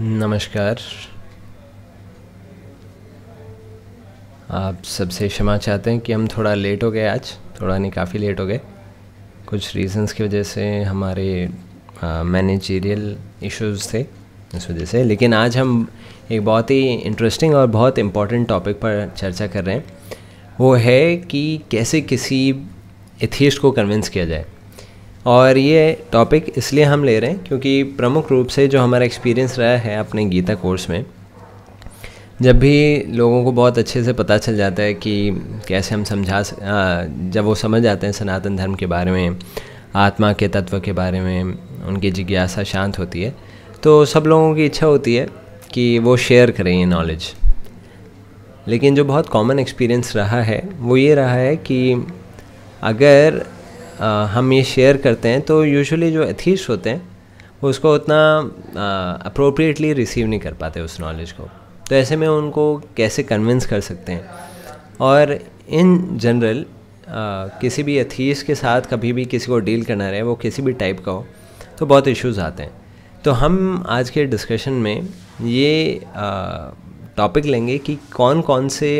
नमस्कार आप सबसे क्षमा चाहते हैं कि हम थोड़ा लेट हो गए आज थोड़ा नहीं काफ़ी लेट हो गए कुछ रीजंस की वजह से हमारे मैनेजेरियल इश्यूज थे इस वजह से लेकिन आज हम एक बहुत ही इंटरेस्टिंग और बहुत इम्पोर्टेंट टॉपिक पर चर्चा कर रहे हैं वो है कि कैसे किसी एथिस्ट को कन्विंस किया जाए और ये टॉपिक इसलिए हम ले रहे हैं क्योंकि प्रमुख रूप से जो हमारा एक्सपीरियंस रहा है अपने गीता कोर्स में जब भी लोगों को बहुत अच्छे से पता चल जाता है कि कैसे हम समझा जब वो समझ जाते हैं सनातन धर्म के बारे में आत्मा के तत्व के बारे में उनकी जिज्ञासा शांत होती है तो सब लोगों की इच्छा होती है कि वो शेयर करें ये नॉलेज लेकिन जो बहुत कॉमन एक्सपीरियंस रहा है वो ये रहा है कि अगर हम ये शेयर करते हैं तो यूजुअली जो एथीस होते हैं वो उसको उतना अप्रोप्रिएटली रिसीव नहीं कर पाते उस नॉलेज को तो ऐसे में उनको कैसे कन्विंस कर सकते हैं और इन जनरल किसी भी एथीस्ट के साथ कभी भी किसी को डील करना रहे वो किसी भी टाइप का हो तो बहुत इश्यूज़ आते हैं तो हम आज के डिस्कशन में ये टॉपिक लेंगे कि कौन कौन से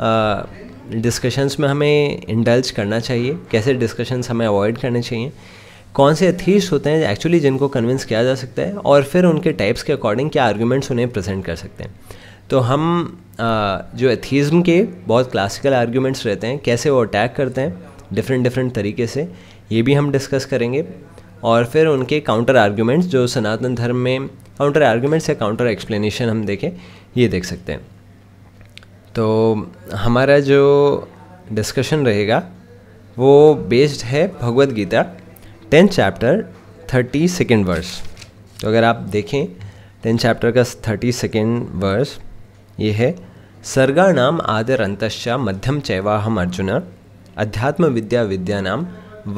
आ, डिस्कशंस में हमें इंडल्ज करना चाहिए कैसे डिस्कशंस हमें अवॉइड करने चाहिए कौन से एथीस्ट होते हैं एक्चुअली जिनको कन्विंस किया जा सकता है और फिर उनके टाइप्स के अकॉर्डिंग क्या आर्ग्यूमेंट्स उन्हें प्रेजेंट कर सकते हैं तो हम जो एथीज़म के बहुत क्लासिकल आर्ग्यूमेंट्स रहते हैं कैसे वो अटैक करते हैं डिफरेंट डिफरेंट तरीके से ये भी हम डिस्कस करेंगे और फिर उनके काउंटर आर्ग्यूमेंट्स जो सनातन धर्म में काउंटर आर्ग्यूमेंट्स या काउंटर एक्सप्लेनेशन हम देखें ये देख सकते हैं तो हमारा जो डिस्कशन रहेगा वो बेस्ड है Bhagavad Gita tenth chapter thirty second verse तो अगर आप देखें टेंथ चैप्टर का थर्टी सेकेंड वर्स ये है सर्गा नाम आदर अंतश्चा मध्यम चैवाहम अर्जुन अध्यात्म विद्या विद्या नाम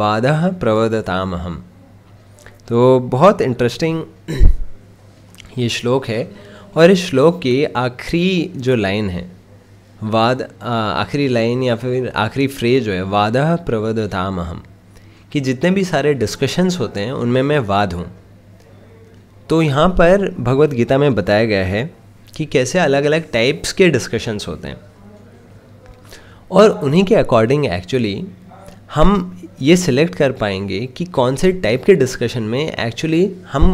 वाद प्रवदताम हम तो बहुत इंटरेस्टिंग ये श्लोक है और इस श्लोक की आखिरी जो लाइन है वाद आखिरी लाइन या फिर आखिरी फ्रेज जो है वाद प्रवदताम अहम कि जितने भी सारे डिस्कशंस होते हैं उनमें मैं वाद हूँ तो यहाँ पर भगवत गीता में बताया गया है कि कैसे अलग अलग टाइप्स के डिस्कशंस होते हैं और उन्हीं के अकॉर्डिंग एक्चुअली हम ये सिलेक्ट कर पाएंगे कि कौन से टाइप के डिस्कशन में एक्चुअली हम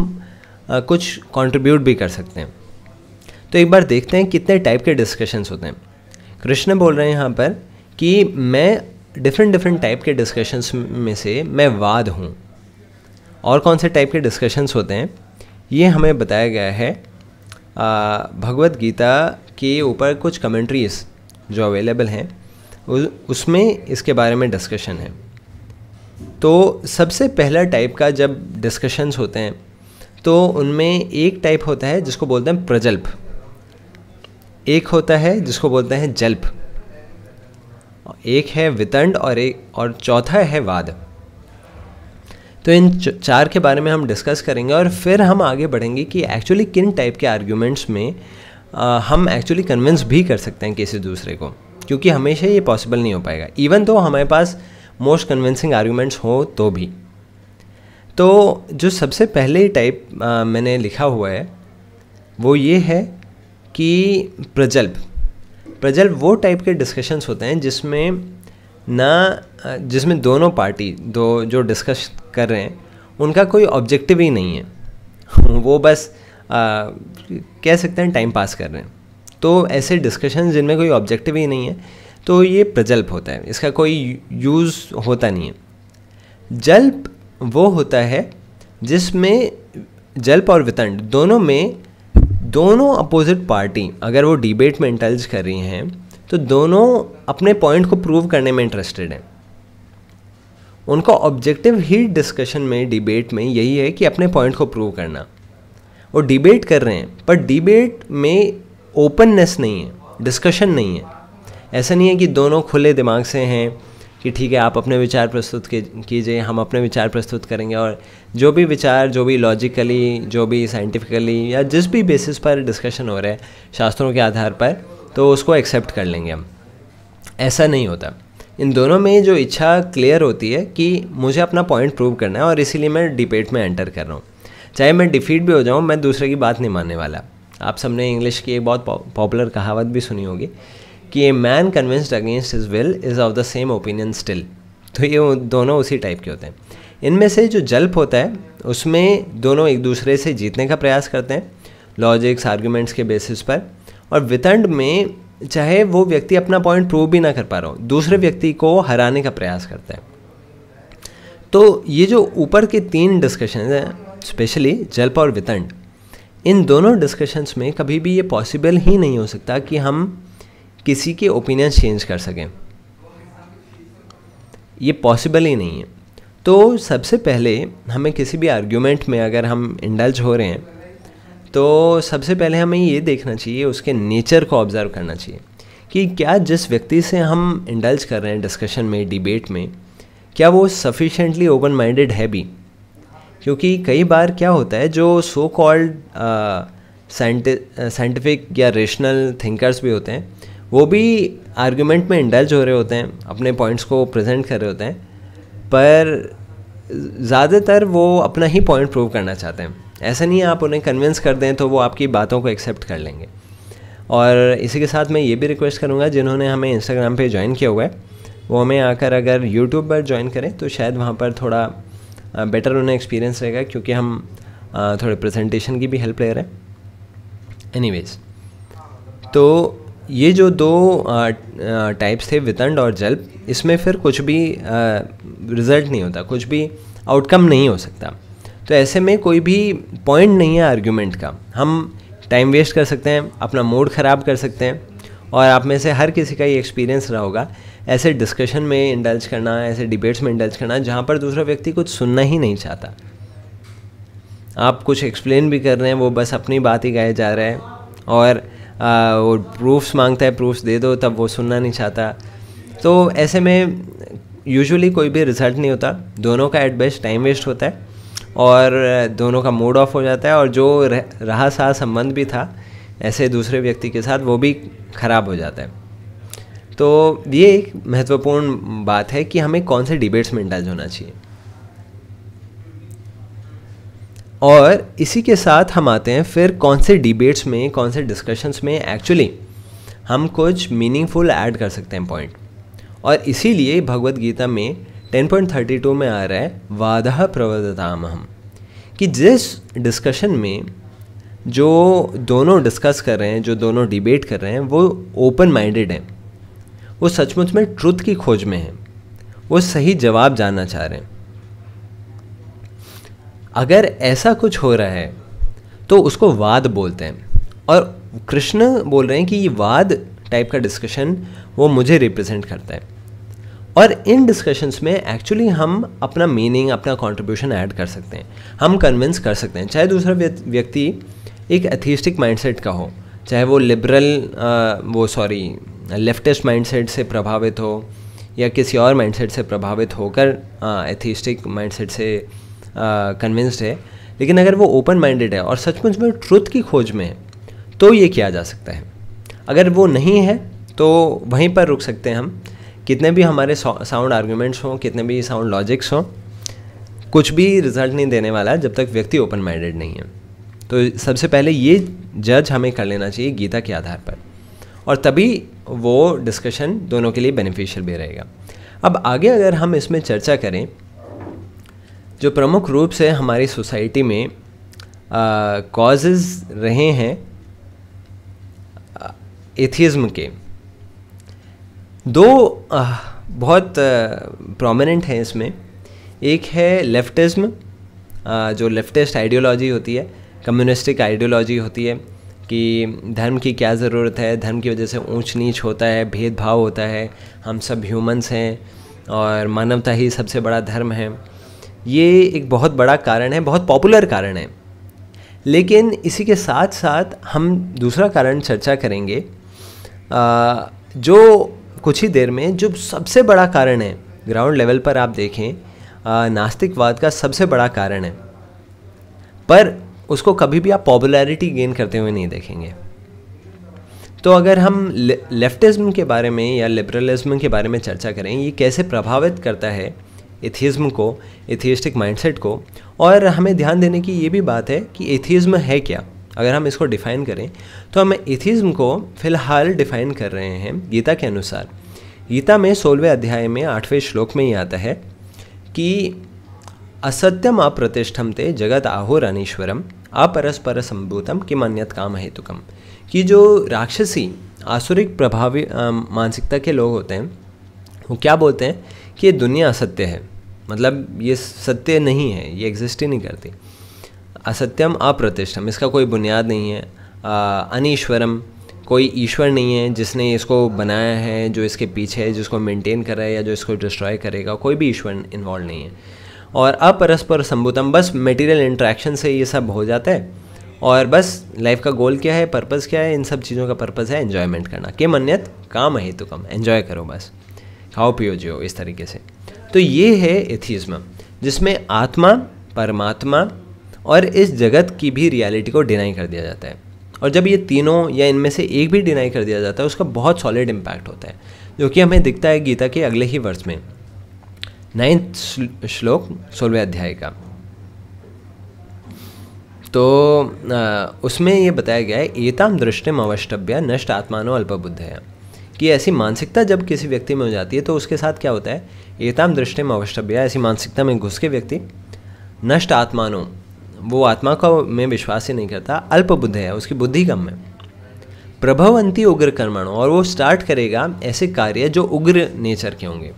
आ, कुछ कंट्रीब्यूट भी कर सकते हैं तो एक बार देखते हैं कितने टाइप के डिस्कशंस होते हैं कृष्ण बोल रहे हैं यहाँ पर कि मैं डिफरेंट डिफरेंट टाइप के डिस्कशंस में से मैं वाद हूँ और कौन से टाइप के डिस्कशंस होते हैं ये हमें बताया गया है भगवत गीता के ऊपर कुछ कमेंट्रीज़ जो अवेलेबल हैं उसमें इसके बारे में डिस्कशन है तो सबसे पहला टाइप का जब डिस्कशंस होते हैं तो उनमें एक टाइप होता है जिसको बोलते हैं प्रजल्प एक होता है जिसको बोलते हैं जल्प एक है वितंड और एक और चौथा है वाद तो इन चार के बारे में हम डिस्कस करेंगे और फिर हम आगे बढ़ेंगे कि एक्चुअली किन टाइप के आर्ग्यूमेंट्स में आ, हम एक्चुअली कन्विंस भी कर सकते हैं किसी दूसरे को क्योंकि हमेशा ये पॉसिबल नहीं हो पाएगा इवन तो हमारे पास मोस्ट कन्विंसिंग आर्ग्यूमेंट्स हो तो भी तो जो सबसे पहले टाइप मैंने लिखा हुआ है वो ये है कि प्रजल्प प्रजल्प वो टाइप के डिस्कशंस होते हैं जिसमें ना जिसमें दोनों पार्टी दो जो डिस्कस कर रहे हैं उनका कोई ऑब्जेक्टिव ही नहीं है वो बस आ, कह सकते हैं टाइम पास कर रहे हैं तो ऐसे डिस्कशन जिनमें कोई ऑब्जेक्टिव ही नहीं है तो ये प्रजल्प होता है इसका कोई यूज़ होता नहीं है जल्प वो होता है जिसमें जल्प और वितंड दोनों में दोनों अपोजिट पार्टी अगर वो डिबेट में इंटल्ज कर रही हैं तो दोनों अपने पॉइंट को प्रूव करने में इंटरेस्टेड हैं उनका ऑब्जेक्टिव ही डिस्कशन में डिबेट में यही है कि अपने पॉइंट को प्रूव करना वो डिबेट कर रहे हैं पर डिबेट में ओपननेस नहीं है डिस्कशन नहीं है ऐसा नहीं है कि दोनों खुले दिमाग से हैं कि ठीक है आप अपने विचार प्रस्तुत कीजिए हम अपने विचार प्रस्तुत करेंगे और जो भी विचार जो भी लॉजिकली जो भी साइंटिफिकली या जिस भी बेसिस पर डिस्कशन हो रहा है शास्त्रों के आधार पर तो उसको एक्सेप्ट कर लेंगे हम ऐसा नहीं होता इन दोनों में जो इच्छा क्लियर होती है कि मुझे अपना पॉइंट प्रूव करना है और इसीलिए मैं डिबेट में एंटर कर रहा हूँ चाहे मैं डिफीट भी हो जाऊँ मैं दूसरे की बात नहीं मानने वाला आप सबने इंग्लिश की एक बहुत पॉपुलर कहावत भी सुनी होगी कि a man convinced against his will is of the same opinion still तो ये दोनों उसी टाइप के होते हैं इनमें से जो जल्प होता है उसमें दोनों एक दूसरे से जीतने का प्रयास करते हैं लॉजिक्स आर्ग्यूमेंट्स के बेसिस पर और वितंड में चाहे वो व्यक्ति अपना पॉइंट प्रूव भी ना कर पा रहा हो दूसरे व्यक्ति को हराने का प्रयास करता है तो ये जो ऊपर के तीन डिस्कशन हैं स्पेशली जल्प और वितंड इन दोनों डिस्कशंस में कभी भी ये पॉसिबल ही नहीं हो सकता कि हम किसी के ओपिनियन चेंज कर सकें ये पॉसिबल ही नहीं है तो सबसे पहले हमें किसी भी आर्ग्यूमेंट में अगर हम इंडल्ज हो रहे हैं तो सबसे पहले हमें ये देखना चाहिए उसके नेचर को ऑब्ज़र्व करना चाहिए कि क्या जिस व्यक्ति से हम इंडल्ज कर रहे हैं डिस्कशन में डिबेट में क्या वो सफिशेंटली ओपन माइंडेड है भी क्योंकि कई बार क्या होता है जो सो कॉल्ड साइंटिफिक या रेशनल थिंकर्स भी होते हैं वो भी आर्ग्यूमेंट में इंडल्ज हो रहे होते हैं अपने पॉइंट्स को प्रेजेंट कर रहे होते हैं पर ज़्यादातर वो अपना ही पॉइंट प्रूव करना चाहते हैं ऐसा नहीं है आप उन्हें कन्विंस कर दें तो वो आपकी बातों को एक्सेप्ट कर लेंगे और इसी के साथ मैं ये भी रिक्वेस्ट करूँगा जिन्होंने हमें इंस्टाग्राम पे ज्वाइन किया हुआ है वो हमें आकर अगर यूट्यूब पर ज्वाइन करें तो शायद वहाँ पर थोड़ा बेटर उन्हें एक्सपीरियंस रहेगा क्योंकि हम थोड़े प्रेजेंटेशन की भी हेल्प ले रहे हैं एनीवेज तो ये जो दो टाइप्स थे वितंड और जल्प इसमें फिर कुछ भी रिज़ल्ट नहीं होता कुछ भी आउटकम नहीं हो सकता तो ऐसे में कोई भी पॉइंट नहीं है आर्ग्यूमेंट का हम टाइम वेस्ट कर सकते हैं अपना मूड ख़राब कर सकते हैं और आप में से हर किसी का ये एक्सपीरियंस रहा होगा ऐसे डिस्कशन में इंडल्ज करना ऐसे डिबेट्स में इंडल्ज करना जहाँ पर दूसरा व्यक्ति कुछ सुनना ही नहीं चाहता आप कुछ एक्सप्लेन भी कर रहे हैं वो बस अपनी बात ही गाए जा रहे हैं और वो प्रूफ्स मांगता है प्रूफ्स दे दो तब वो सुनना नहीं चाहता तो ऐसे में यूजुअली कोई भी रिजल्ट नहीं होता दोनों का एट बेस्ट टाइम वेस्ट होता है और दोनों का मूड ऑफ हो जाता है और जो रहा सहा संबंध भी था ऐसे दूसरे व्यक्ति के साथ वो भी ख़राब हो जाता है तो ये एक महत्वपूर्ण बात है कि हमें कौन से डिबेट्स में इंडल्ज होना चाहिए और इसी के साथ हम आते हैं फिर कौन से डिबेट्स में कौन से डिस्कशंस में एक्चुअली हम कुछ मीनिंगफुल ऐड कर सकते हैं पॉइंट और इसीलिए भगवत गीता में 10.32 में आ रहा है वादा प्रवदताम हम कि जिस डिस्कशन में जो दोनों डिस्कस कर रहे हैं जो दोनों डिबेट कर रहे हैं वो ओपन माइंडेड हैं वो सचमुच में ट्रुथ की खोज में हैं वो सही जवाब जानना चाह रहे हैं अगर ऐसा कुछ हो रहा है तो उसको वाद बोलते हैं और कृष्ण बोल रहे हैं कि ये वाद टाइप का डिस्कशन वो मुझे रिप्रेजेंट करता है और इन डिस्कशंस में एक्चुअली हम अपना मीनिंग अपना कंट्रीब्यूशन ऐड कर सकते हैं हम कन्विंस कर सकते हैं चाहे दूसरा व्यक्ति एक एथिस्टिक माइंडसेट का हो चाहे वो लिबरल वो सॉरी लेफ्टिस्ट माइंडसेट से प्रभावित हो या किसी और माइंडसेट से प्रभावित होकर एथिस्टिक माइंडसेट से कन्विंस्ड है लेकिन अगर वो ओपन माइंडेड है और सचमुच में ट्रुथ की खोज में है तो ये किया जा सकता है अगर वो नहीं है तो वहीं पर रुक सकते हैं हम कितने भी हमारे साउंड आर्ग्यूमेंट्स हों कितने भी साउंड लॉजिक्स हों कुछ भी रिजल्ट नहीं देने वाला है जब तक व्यक्ति ओपन माइंडेड नहीं है तो सबसे पहले ये जज हमें कर लेना चाहिए गीता के आधार पर और तभी वो डिस्कशन दोनों के लिए बेनिफिशियल भी रहेगा अब आगे अगर हम इसमें चर्चा करें जो प्रमुख रूप से हमारी सोसाइटी में कॉजेज़ रहे हैं एथिज़्म के दो आ, बहुत प्रोमिनेंट हैं इसमें एक है लेफ्टिज़्म जो लेफ्टिस्ट आइडियोलॉजी होती है कम्युनिस्टिक आइडियोलॉजी होती है कि धर्म की क्या ज़रूरत है धर्म की वजह से ऊंच नीच होता है भेदभाव होता है हम सब ह्यूमंस हैं और मानवता ही सबसे बड़ा धर्म है ये एक बहुत बड़ा कारण है बहुत पॉपुलर कारण है लेकिन इसी के साथ साथ हम दूसरा कारण चर्चा करेंगे जो कुछ ही देर में जो सबसे बड़ा कारण है ग्राउंड लेवल पर आप देखें नास्तिकवाद का सबसे बड़ा कारण है पर उसको कभी भी आप पॉपुलैरिटी गेन करते हुए नहीं देखेंगे तो अगर हम लेफ्टिज़्म के बारे में या लिबरलिज़्म के बारे में चर्चा करें ये कैसे प्रभावित करता है एथिज्म को एथियस्टिक माइंडसेट को और हमें ध्यान देने की ये भी बात है कि एथिज्म है क्या अगर हम इसको डिफ़ाइन करें तो हम एथिज्म को फ़िलहाल डिफ़ाइन कर रहे हैं गीता के अनुसार गीता में सोलहवें अध्याय में आठवें श्लोक में ही आता है कि असत्यम अप्रतिष्ठम ते जगत आहोरानीश्वरम अपरस्पर सम्भूतम कि मान्यत काम हेतुकम कि जो राक्षसी आसुरिक प्रभावी मानसिकता के लोग होते हैं वो क्या बोलते हैं कि ये दुनिया असत्य है मतलब ये सत्य नहीं है ये एग्जिस्ट ही नहीं करती असत्यम अप्रतिष्ठम इसका कोई बुनियाद नहीं है अनिश्वरम कोई ईश्वर नहीं है जिसने इसको बनाया है जो इसके पीछे है जिसको मेंटेन कर रहा है या जो इसको डिस्ट्रॉय करेगा कोई भी ईश्वर इन्वॉल्व नहीं है और अपरस्पर संभुतम बस मटेरियल इंट्रैक्शन से ये सब हो जाता है और बस लाइफ का गोल क्या है पर्पज़ क्या है इन सब चीज़ों का पर्पज़ है एन्जॉयमेंट करना के मन्यत काम है तो कम एन्जॉय करो बस जियो इस तरीके से तो ये है एथिज्म जिसमें आत्मा परमात्मा और इस जगत की भी रियलिटी को डिनाई कर दिया जाता है और जब ये तीनों या इनमें से एक भी डिनाई कर दिया जाता है उसका बहुत सॉलिड इम्पैक्ट होता है जो कि हमें दिखता है गीता के अगले ही वर्ष में नाइन्थ श्लोक सोलहवें अध्याय का तो उसमें ये बताया गया है एताम दृष्टि अवष्टभ्य नष्ट आत्मानो अल्पबुद्ध है कि ऐसी मानसिकता जब किसी व्यक्ति में हो जाती है तो उसके साथ क्या होता है एकताम दृष्टि में अवष्टभ्या ऐसी मानसिकता में घुस के व्यक्ति नष्ट आत्मानों वो आत्मा का में विश्वास ही नहीं करता अल्प बुद्ध है उसकी बुद्धि कम है प्रभवंती उग्र कर्मण और वो स्टार्ट करेगा ऐसे कार्य जो उग्र नेचर के होंगे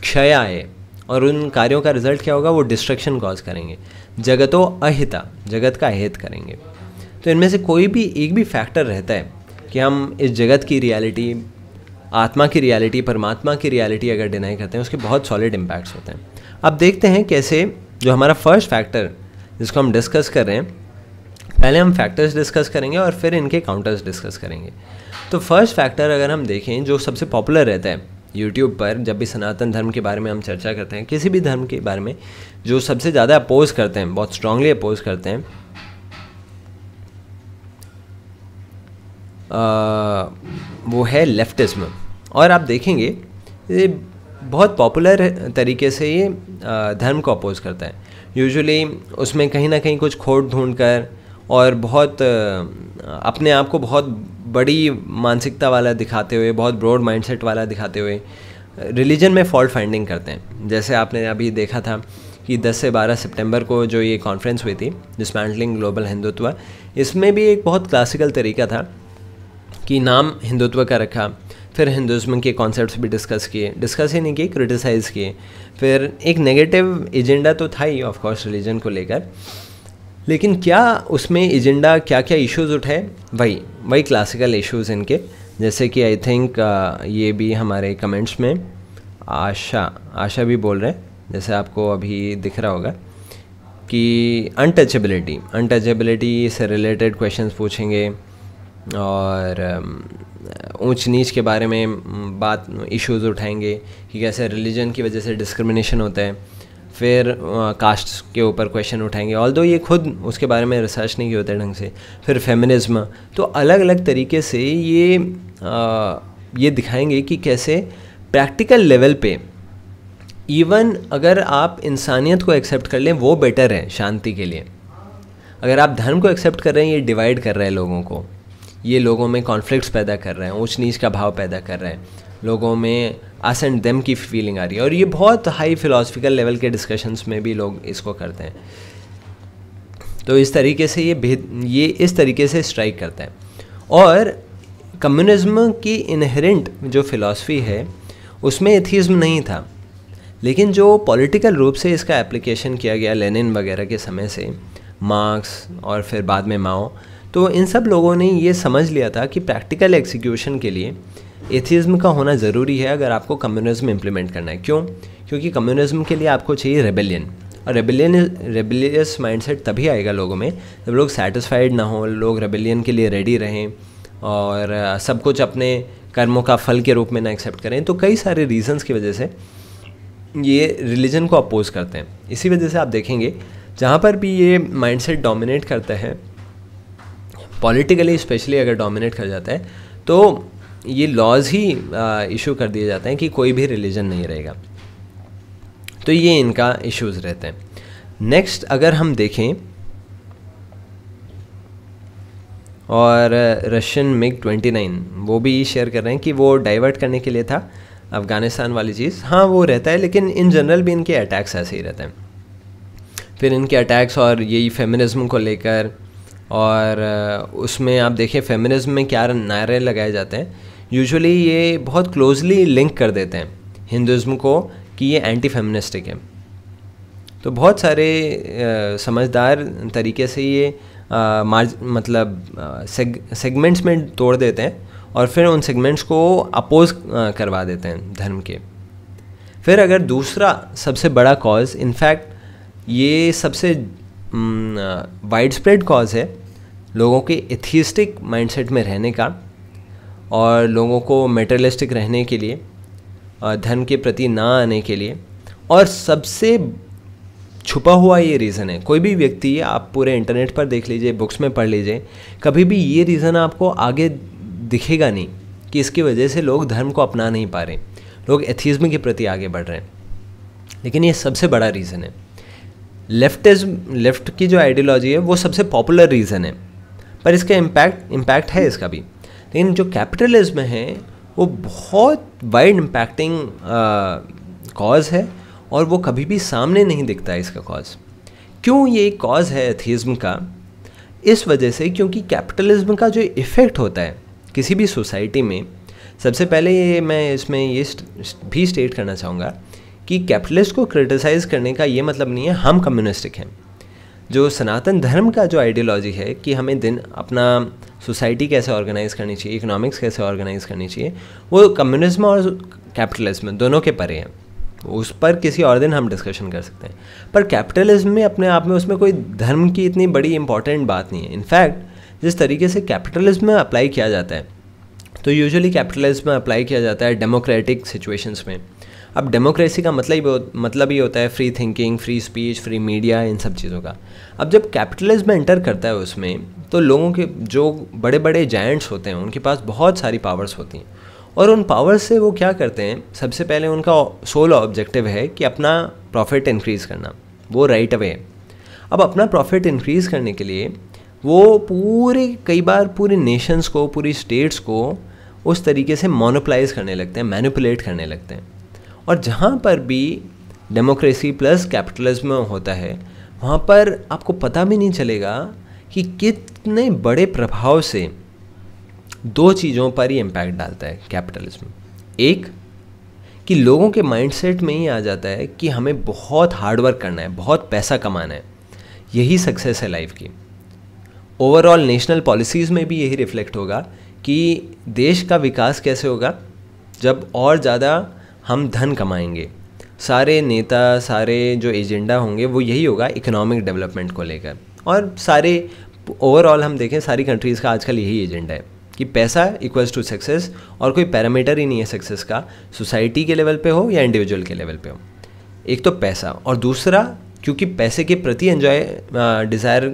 क्षय आए और उन कार्यों का रिजल्ट क्या होगा वो डिस्ट्रक्शन कॉज करेंगे जगतो अहिता जगत का अहित करेंगे तो इनमें से कोई भी एक भी फैक्टर रहता है कि हम इस जगत की रियलिटी आत्मा की रियलिटी परमात्मा की रियलिटी अगर डिनाई करते हैं उसके बहुत सॉलिड इम्पैक्ट्स होते हैं अब देखते हैं कैसे जो हमारा फर्स्ट फैक्टर जिसको हम डिस्कस कर रहे हैं पहले हम फैक्टर्स डिस्कस करेंगे और फिर इनके काउंटर्स डिस्कस करेंगे तो फर्स्ट फैक्टर अगर हम देखें जो सबसे पॉपुलर रहता है यूट्यूब पर जब भी सनातन धर्म के बारे में हम चर्चा करते हैं किसी भी धर्म के बारे में जो सबसे ज़्यादा अपोज करते हैं बहुत स्ट्रांगली अपोज करते हैं आ, वो है लेफ्टिज्म और आप देखेंगे ये बहुत पॉपुलर तरीके से ये धर्म को अपोज करता है यूजुअली उसमें कहीं ना कहीं कुछ खोट ढूंढ कर और बहुत अपने आप को बहुत बड़ी मानसिकता वाला दिखाते हुए बहुत ब्रॉड माइंडसेट वाला दिखाते हुए रिलीजन में फॉल्ट फाइंडिंग करते हैं जैसे आपने अभी देखा था कि 10 से 12 सितंबर को जो ये कॉन्फ्रेंस हुई थी डिसमेंटलिंग ग्लोबल हिंदुत्व इसमें भी एक बहुत क्लासिकल तरीका था कि नाम हिंदुत्व का रखा फिर हिंदुज़म के कॉन्सेप्ट भी डिस्कस किए डिस्कस ही नहीं किए क्रिटिसाइज़ किए फिर एक नेगेटिव एजेंडा तो था ही ऑफकोर्स रिलीजन को लेकर लेकिन क्या उसमें एजेंडा क्या क्या इश्यूज़ उठाए वही वही क्लासिकल इश्यूज़ इनके जैसे कि आई थिंक uh, ये भी हमारे कमेंट्स में आशा आशा भी बोल रहे हैं जैसे आपको अभी दिख रहा होगा कि अनटचेबिलिटी अनटचेबिलिटी से रिलेटेड क्वेश्चंस पूछेंगे और ऊंच नीच के बारे में बात इश्यूज उठाएंगे कि कैसे रिलीजन की वजह से डिस्क्रिमिनेशन होता है फिर कास्ट के ऊपर क्वेश्चन उठाएंगे ऑल दो ये खुद उसके बारे में रिसर्च नहीं किया होता ढंग से फिर फेमिनिज़्म तो अलग अलग तरीके से ये आ, ये दिखाएंगे कि कैसे प्रैक्टिकल लेवल पे इवन अगर आप इंसानियत को एक्सेप्ट कर लें वो बेटर है शांति के लिए अगर आप धर्म को एक्सेप्ट कर रहे हैं ये डिवाइड कर रहे हैं लोगों को ये लोगों में कॉन्फ्लिक्ट्स पैदा कर रहे हैं ऊँच नीच का भाव पैदा कर रहे हैं लोगों में अस एंड देम की फीलिंग आ रही है और ये बहुत हाई फिलोसफिकल लेवल के डिस्कशंस में भी लोग इसको करते हैं तो इस तरीके से ये भेद ये इस तरीके से स्ट्राइक करता है और कम्युनिज्म की इनहेरेंट जो फिलॉसफी है उसमें एथीज़म नहीं था लेकिन जो पॉलिटिकल रूप से इसका एप्लीकेशन किया गया लेनिन वगैरह के समय से मार्क्स और फिर बाद में माओ तो इन सब लोगों ने ये समझ लिया था कि प्रैक्टिकल एग्जीक्यूशन के लिए एथिज़्म का होना ज़रूरी है अगर आपको कम्युनिज्म इम्प्लीमेंट करना है क्यों क्योंकि कम्युनिज्म के लिए आपको चाहिए रेबेलियन और रेबेलियन रेबेलियस माइंडसेट तभी आएगा लोगों में जब लोग सेटिस्फाइड ना हों लोग रेबेलियन के लिए रेडी रहें और सब कुछ अपने कर्मों का फल के रूप में ना एक्सेप्ट करें तो कई सारे रीजंस की वजह से ये रिलीजन को अपोज करते हैं इसी वजह से आप देखेंगे जहाँ पर भी ये माइंडसेट डोमिनेट करता है पॉलिटिकली स्पेशली अगर डोमिनेट कर जाता है तो ये लॉज ही इशू कर दिए जाते हैं कि कोई भी रिलीजन नहीं रहेगा तो ये इनका इश्यूज़ रहते हैं नेक्स्ट अगर हम देखें और रशियन मिग 29 वो भी शेयर कर रहे हैं कि वो डाइवर्ट करने के लिए था अफ़गानिस्तान वाली चीज़ हाँ वो रहता है लेकिन इन जनरल भी इनके अटैक्स ऐसे ही रहते हैं फिर इनके अटैक्स और यही फेमिनिज्म को लेकर और उसमें आप देखें फेमिनिज्म में क्या नारे लगाए जाते हैं यूजुअली ये बहुत क्लोजली लिंक कर देते हैं हिंदुज़म को कि ये एंटी फेमिनिस्टिक है तो बहुत सारे आ, समझदार तरीके से ये आ, मार्ज मतलब सेग, सेगमेंट्स में तोड़ देते हैं और फिर उन सेगमेंट्स को अपोज करवा देते हैं धर्म के फिर अगर दूसरा सबसे बड़ा कॉज इनफैक्ट ये सबसे वाइड स्प्रेड कॉज है लोगों के एथियस्टिक माइंडसेट में रहने का और लोगों को मेटरलिस्टिक रहने के लिए धन के प्रति ना आने के लिए और सबसे छुपा हुआ ये रीज़न है कोई भी व्यक्ति आप पूरे इंटरनेट पर देख लीजिए बुक्स में पढ़ लीजिए कभी भी ये रीज़न आपको आगे दिखेगा नहीं कि इसकी वजह से लोग धर्म को अपना नहीं पा रहे लोग एथिज्म के प्रति आगे बढ़ रहे हैं लेकिन ये सबसे बड़ा रीज़न है लेफ्टिज्म लेफ्ट की जो आइडियोलॉजी है वो सबसे पॉपुलर रीज़न है पर इसका इम्पैक्ट इम्पैक्ट है इसका भी लेकिन जो कैपिटलिज्म है वो बहुत वाइड इम्पैक्टिंग कॉज है और वो कभी भी सामने नहीं दिखता है इसका कॉज क्यों ये कॉज है एथीज़म का इस वजह से क्योंकि कैपिटलिज्म का जो इफ़ेक्ट होता है किसी भी सोसाइटी में सबसे पहले ये मैं इसमें ये भी स्टेट करना चाहूँगा कि कैपिटलिस्ट को क्रिटिसाइज़ करने का ये मतलब नहीं है हम कम्युनिस्टिक हैं जो सनातन धर्म का जो आइडियोलॉजी है कि हमें दिन अपना सोसाइटी कैसे ऑर्गेनाइज़ करनी चाहिए इकोनॉमिक्स कैसे ऑर्गेनाइज़ करनी चाहिए वो कम्युनिज्म और कैपिटलिज्म दोनों के परे हैं उस पर किसी और दिन हम डिस्कशन कर सकते हैं पर कैपिटलिज्म में अपने आप में उसमें कोई धर्म की इतनी बड़ी इंपॉर्टेंट बात नहीं है इनफैक्ट जिस तरीके से कैपिटलिज्म में अप्लाई किया जाता है तो यूजुअली कैपिटलिज्म में अप्लाई किया जाता है डेमोक्रेटिक सिचुएशंस में अब डेमोक्रेसी का मतलब मतलब ही होता है free thinking free speech free media इन सब चीज़ों का अब जब कैपिटलिज्म एंटर करता है उसमें तो लोगों के जो बड़े बड़े जैंट्स होते हैं उनके पास बहुत सारी पावर्स होती हैं और उन पावर्स से वो क्या करते हैं सबसे पहले उनका सोल ऑब्जेक्टिव है कि अपना प्रॉफिट इंक्रीज़ करना वो राइट अवे है अब अपना प्रॉफिट इंक्रीज़ करने के लिए वो पूरे कई बार पूरे नेशंस को पूरी स्टेट्स को उस तरीके से मोनोपलाइज करने लगते हैं मैनिपुलेट करने लगते हैं और जहाँ पर भी डेमोक्रेसी प्लस कैपिटलिज्म होता है वहाँ पर आपको पता भी नहीं चलेगा कि कितने बड़े प्रभाव से दो चीज़ों पर ही इम्पैक्ट डालता है कैपिटलिज्म एक कि लोगों के माइंडसेट में ही आ जाता है कि हमें बहुत हार्डवर्क करना है बहुत पैसा कमाना है यही सक्सेस है लाइफ की ओवरऑल नेशनल पॉलिसीज़ में भी यही रिफ्लेक्ट होगा कि देश का विकास कैसे होगा जब और ज़्यादा हम धन कमाएंगे सारे नेता सारे जो एजेंडा होंगे वो यही होगा इकोनॉमिक डेवलपमेंट को लेकर और सारे ओवरऑल हम देखें सारी कंट्रीज़ का आजकल यही एजेंडा है कि पैसा इक्वल्स टू सक्सेस और कोई पैरामीटर ही नहीं है सक्सेस का सोसाइटी के लेवल पे हो या इंडिविजुअल के लेवल पे हो एक तो पैसा और दूसरा क्योंकि पैसे के प्रति एन्जॉय डिज़ायर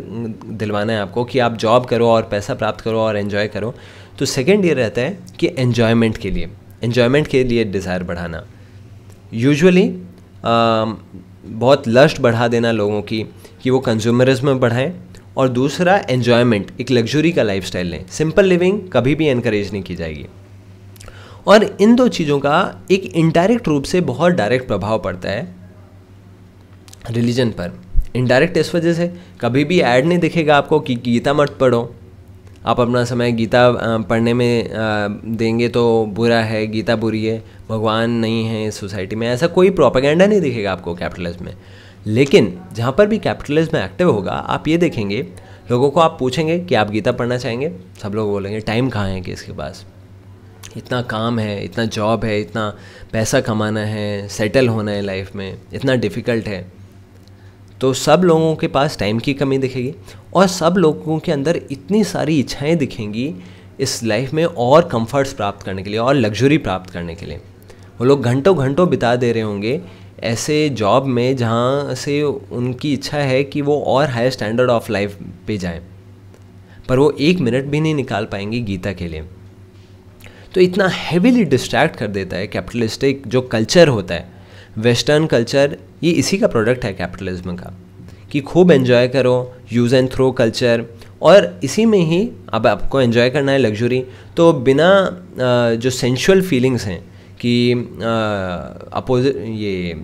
दिलवाना है आपको कि आप जॉब करो और पैसा प्राप्त करो और एन्जॉय करो तो सेकेंड ये रहता है कि एन्जॉयमेंट के लिए इन्जॉयमेंट के लिए डिज़ायर बढ़ाना यूजुअली um, बहुत लस्ट बढ़ा देना लोगों की कि वो कंज्यूमरिज्म बढ़ाएं और दूसरा एन्जॉयमेंट एक लग्जरी का लाइफ स्टाइल लें सिंपल लिविंग कभी भी इनक्रेज नहीं की जाएगी और इन दो चीज़ों का एक इनडायरेक्ट रूप से बहुत डायरेक्ट प्रभाव पड़ता है रिलीजन पर इनडायरेक्ट इस वजह से कभी भी ऐड नहीं दिखेगा आपको कि गीता मत पढ़ो आप अपना समय गीता पढ़ने में देंगे तो बुरा है गीता बुरी है भगवान नहीं है इस सोसाइटी में ऐसा कोई प्रोपागेंडा नहीं दिखेगा आपको कैपिटलिज्म में लेकिन जहाँ पर भी कैपिटलिज्म एक्टिव होगा आप ये देखेंगे लोगों को आप पूछेंगे कि आप गीता पढ़ना चाहेंगे सब लोग बोलेंगे टाइम कहाँ है कि इसके पास इतना काम है इतना जॉब है इतना पैसा कमाना है सेटल होना है लाइफ में इतना डिफ़िकल्ट है तो सब लोगों के पास टाइम की कमी दिखेगी और सब लोगों के अंदर इतनी सारी इच्छाएं दिखेंगी इस लाइफ में और कंफर्ट्स प्राप्त करने के लिए और लग्जरी प्राप्त करने के लिए वो लोग घंटों घंटों बिता दे रहे होंगे ऐसे जॉब में जहाँ से उनकी इच्छा है कि वो और हाई स्टैंडर्ड ऑफ लाइफ पे जाए पर वो एक मिनट भी नहीं निकाल पाएंगे गीता के लिए तो इतना हैविली डिस्ट्रैक्ट कर देता है कैपिटलिस्टिक जो कल्चर होता है वेस्टर्न कल्चर ये इसी का प्रोडक्ट है कैपिटलिज्म का कि खूब एन्जॉय करो यूज़ एंड थ्रो कल्चर और इसी में ही अब आपको एन्जॉय करना है लग्जरी तो बिना जो सेंशुअल फीलिंग्स हैं कि अपोजिट ये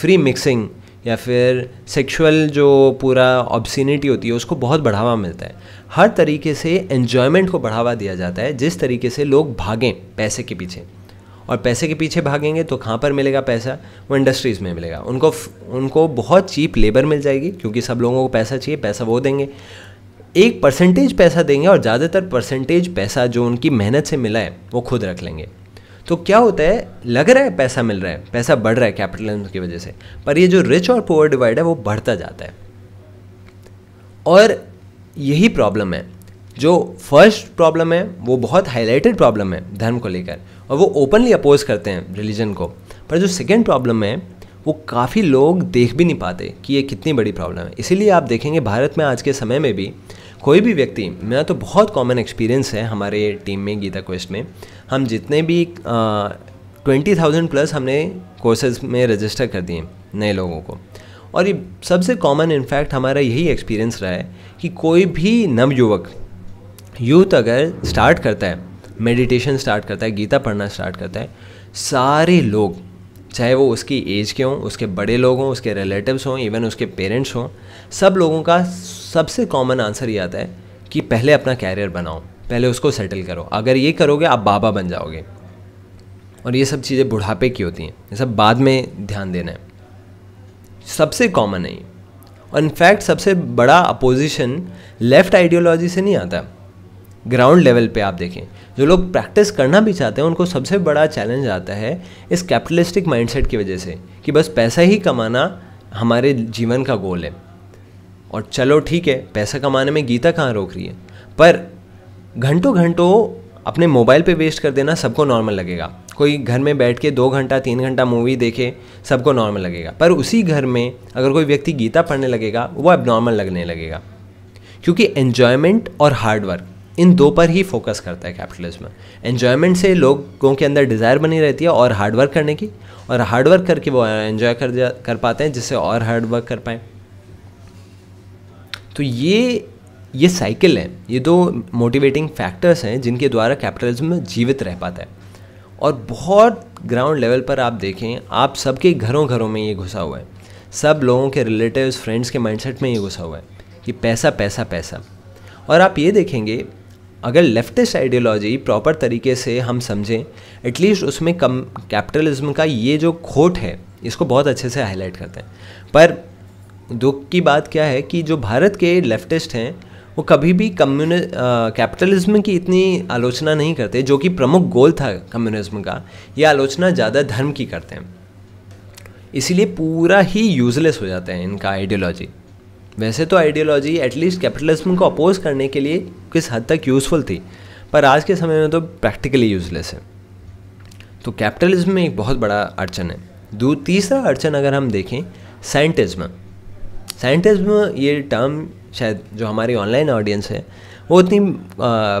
फ्री मिक्सिंग या फिर सेक्सुअल जो पूरा ऑब्सिनिटी होती है उसको बहुत बढ़ावा मिलता है हर तरीके से एन्जॉयमेंट को बढ़ावा दिया जाता है जिस तरीके से लोग भागें पैसे के पीछे और पैसे के पीछे भागेंगे तो कहाँ पर मिलेगा पैसा वो इंडस्ट्रीज़ में मिलेगा उनको उनको बहुत चीप लेबर मिल जाएगी क्योंकि सब लोगों को पैसा चाहिए पैसा वो देंगे एक परसेंटेज पैसा देंगे और ज़्यादातर परसेंटेज पैसा जो उनकी मेहनत से मिला है वो खुद रख लेंगे तो क्या होता है लग रहा है पैसा मिल रहा है पैसा बढ़ रहा है कैपिटलिज्म की वजह से पर ये जो रिच और पुअर डिवाइड है वो बढ़ता जाता है और यही प्रॉब्लम है जो फर्स्ट प्रॉब्लम है वो बहुत हाईलाइटेड प्रॉब्लम है धर्म को लेकर और वो ओपनली अपोज करते हैं रिलीजन को पर जो सेकेंड प्रॉब्लम है वो काफ़ी लोग देख भी नहीं पाते कि ये कितनी बड़ी प्रॉब्लम है इसीलिए आप देखेंगे भारत में आज के समय में भी कोई भी व्यक्ति मेरा तो बहुत कॉमन एक्सपीरियंस है हमारे टीम में गीता क्वेस्ट में हम जितने भी ट्वेंटी थाउजेंड प्लस हमने कोर्सेज में रजिस्टर कर दिए नए लोगों को और ये सबसे कॉमन इनफैक्ट हमारा यही एक्सपीरियंस रहा है कि कोई भी नवयुवक यूथ अगर स्टार्ट करता है मेडिटेशन स्टार्ट करता है गीता पढ़ना स्टार्ट करता है सारे लोग चाहे वो उसकी एज के हों उसके बड़े लोग हों उसके रिलेटिव्स हों इवन उसके पेरेंट्स हों सब लोगों का सबसे कॉमन आंसर ये आता है कि पहले अपना कैरियर बनाओ पहले उसको सेटल करो अगर ये करोगे आप बाबा बन जाओगे और ये सब चीज़ें बुढ़ापे की होती हैं ये सब बाद में ध्यान देना है सबसे कॉमन है ये और इनफैक्ट सबसे बड़ा अपोजिशन लेफ़्ट आइडियोलॉजी से नहीं आता ग्राउंड लेवल पे आप देखें जो लोग प्रैक्टिस करना भी चाहते हैं उनको सबसे बड़ा चैलेंज आता है इस कैपिटलिस्टिक माइंडसेट की वजह से कि बस पैसा ही कमाना हमारे जीवन का गोल है और चलो ठीक है पैसा कमाने में गीता कहाँ रोक रही है पर घंटों घंटों अपने मोबाइल पे वेस्ट कर देना सबको नॉर्मल लगेगा कोई घर में बैठ के दो घंटा तीन घंटा मूवी देखे सबको नॉर्मल लगेगा पर उसी घर में अगर कोई व्यक्ति गीता पढ़ने लगेगा वो अब नॉर्मल लगने लगेगा क्योंकि एन्जॉयमेंट और हार्डवर्क इन दो पर ही फोकस करता है कैपिटलिज्म एन्जॉयमेंट से लोगों के अंदर डिज़ायर बनी रहती है और हार्डवर्क करने की और हार्डवर्क करके वो एन्जॉय कर जा कर पाते हैं जिससे और हार्डवर्क कर पाएँ तो ये ये साइकिल है ये दो मोटिवेटिंग फैक्टर्स हैं जिनके द्वारा कैपिटलिज्म जीवित रह पाता है और बहुत ग्राउंड लेवल पर आप देखें आप सबके घरों घरों में ये घुसा हुआ है सब लोगों के रिलेटिव्स फ्रेंड्स के माइंडसेट में ये घुसा हुआ है कि पैसा पैसा पैसा और आप ये देखेंगे अगर लेफ्टिस्ट आइडियोलॉजी प्रॉपर तरीके से हम समझें एटलीस्ट उसमें कम कैपिटलिज्म का ये जो खोट है इसको बहुत अच्छे से हाईलाइट करते हैं पर दुख की बात क्या है कि जो भारत के लेफ्टिस्ट हैं वो कभी भी कम्युनि कैपिटलिज्म की इतनी आलोचना नहीं करते जो कि प्रमुख गोल था कम्युनिज्म का ये आलोचना ज़्यादा धर्म की करते हैं इसीलिए पूरा ही यूज़लेस हो जाता है इनका आइडियोलॉजी वैसे तो आइडियोलॉजी एटलीस्ट कैपिटलिज्म को अपोज करने के लिए किस हद तक यूज़फुल थी पर आज के समय में तो प्रैक्टिकली यूजलेस है तो कैपिटलिज्म में एक बहुत बड़ा अड़चन है दो तीसरा अड़चन अगर हम देखें साइंटिज्म साइंटिज्म ये टर्म शायद जो हमारी ऑनलाइन ऑडियंस है वो उतनी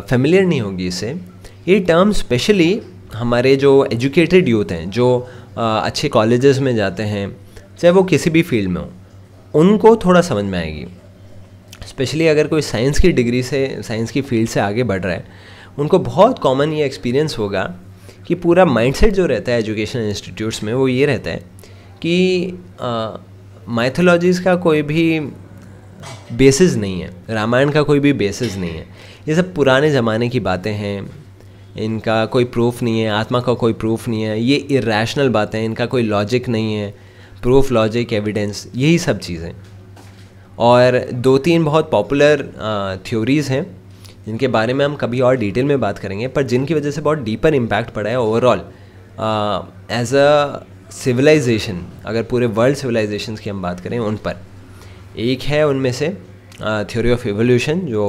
फेमिलियर नहीं होगी इससे ये टर्म स्पेशली हमारे जो एजुकेटेड यूथ हैं जो आ, अच्छे कॉलेजेस में जाते हैं चाहे वो किसी भी फील्ड में हो उनको थोड़ा समझ में आएगी स्पेशली अगर कोई साइंस की डिग्री से साइंस की फील्ड से आगे बढ़ रहा है उनको बहुत कॉमन ये एक्सपीरियंस होगा कि पूरा माइंडसेट जो रहता है एजुकेशनल इंस्टीट्यूट्स में वो ये रहता है कि माइथोलॉजीज़ का कोई भी बेसिस नहीं है रामायण का कोई भी बेसिस नहीं है ये सब पुराने ज़माने की बातें हैं इनका कोई प्रूफ नहीं है आत्मा का कोई प्रूफ नहीं है ये इरेशनल बातें हैं इनका कोई लॉजिक नहीं है प्रूफ लॉजिक एविडेंस यही सब चीज़ें और दो तीन बहुत पॉपुलर थ्योरीज़ हैं जिनके बारे में हम कभी और डिटेल में बात करेंगे पर जिनकी वजह से बहुत डीपर इम्पैक्ट पड़ा है ओवरऑल एज अ सिविलाइजेशन अगर पूरे वर्ल्ड सिविलाइजेशन की हम बात करें उन पर एक है उनमें से थ्योरी ऑफ एवोल्यूशन जो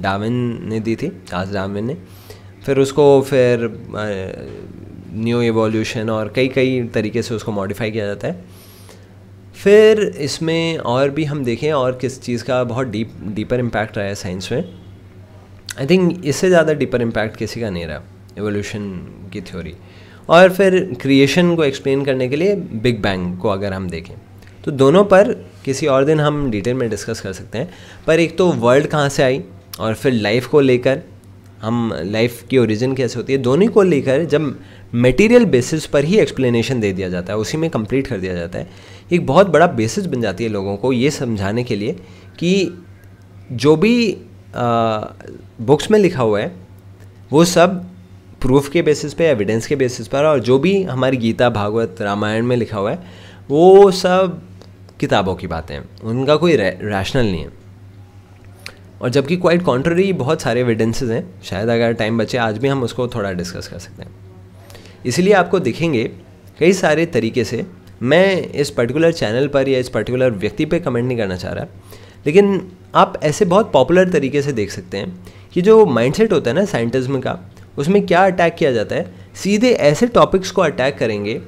डाविन ने दी थी आज डाविन ने फिर उसको फिर न्यू uh, एवोल्यूशन और कई कई तरीके से उसको मॉडिफाई किया जाता है फिर इसमें और भी हम देखें और किस चीज़ का बहुत डीप डीपर इम्पैक्ट रहा है साइंस में आई थिंक इससे ज़्यादा डीपर इम्पैक्ट किसी का नहीं रहा एवोल्यूशन की थ्योरी और फिर क्रिएशन को एक्सप्लेन करने के लिए बिग बैंग को अगर हम देखें तो दोनों पर किसी और दिन हम डिटेल में डिस्कस कर सकते हैं पर एक तो वर्ल्ड कहाँ से आई और फिर लाइफ को लेकर हम लाइफ की ओरिजिन कैसे होती है दोनों को लेकर जब मटेरियल बेसिस पर ही एक्सप्लेनेशन दे दिया जाता है उसी में कंप्लीट कर दिया जाता है एक बहुत बड़ा बेसिस बन जाती है लोगों को ये समझाने के लिए कि जो भी बुक्स में लिखा हुआ है वो सब प्रूफ के बेसिस पे एविडेंस के बेसिस पर और जो भी हमारी गीता भागवत रामायण में लिखा हुआ है वो सब किताबों की बातें हैं उनका कोई रैशनल नहीं है और जबकि क्वाइट कॉन्ट्ररी बहुत सारे एविडेंसेज हैं शायद अगर टाइम बचे आज भी हम उसको थोड़ा डिस्कस कर सकते हैं इसलिए आपको दिखेंगे कई सारे तरीके से मैं इस पर्टिकुलर चैनल पर या इस पर्टिकुलर व्यक्ति पे कमेंट नहीं करना चाह रहा लेकिन आप ऐसे बहुत पॉपुलर तरीके से देख सकते हैं कि जो माइंडसेट होता है ना साइंटिज्म का उसमें क्या अटैक किया जाता है सीधे ऐसे टॉपिक्स को अटैक करेंगे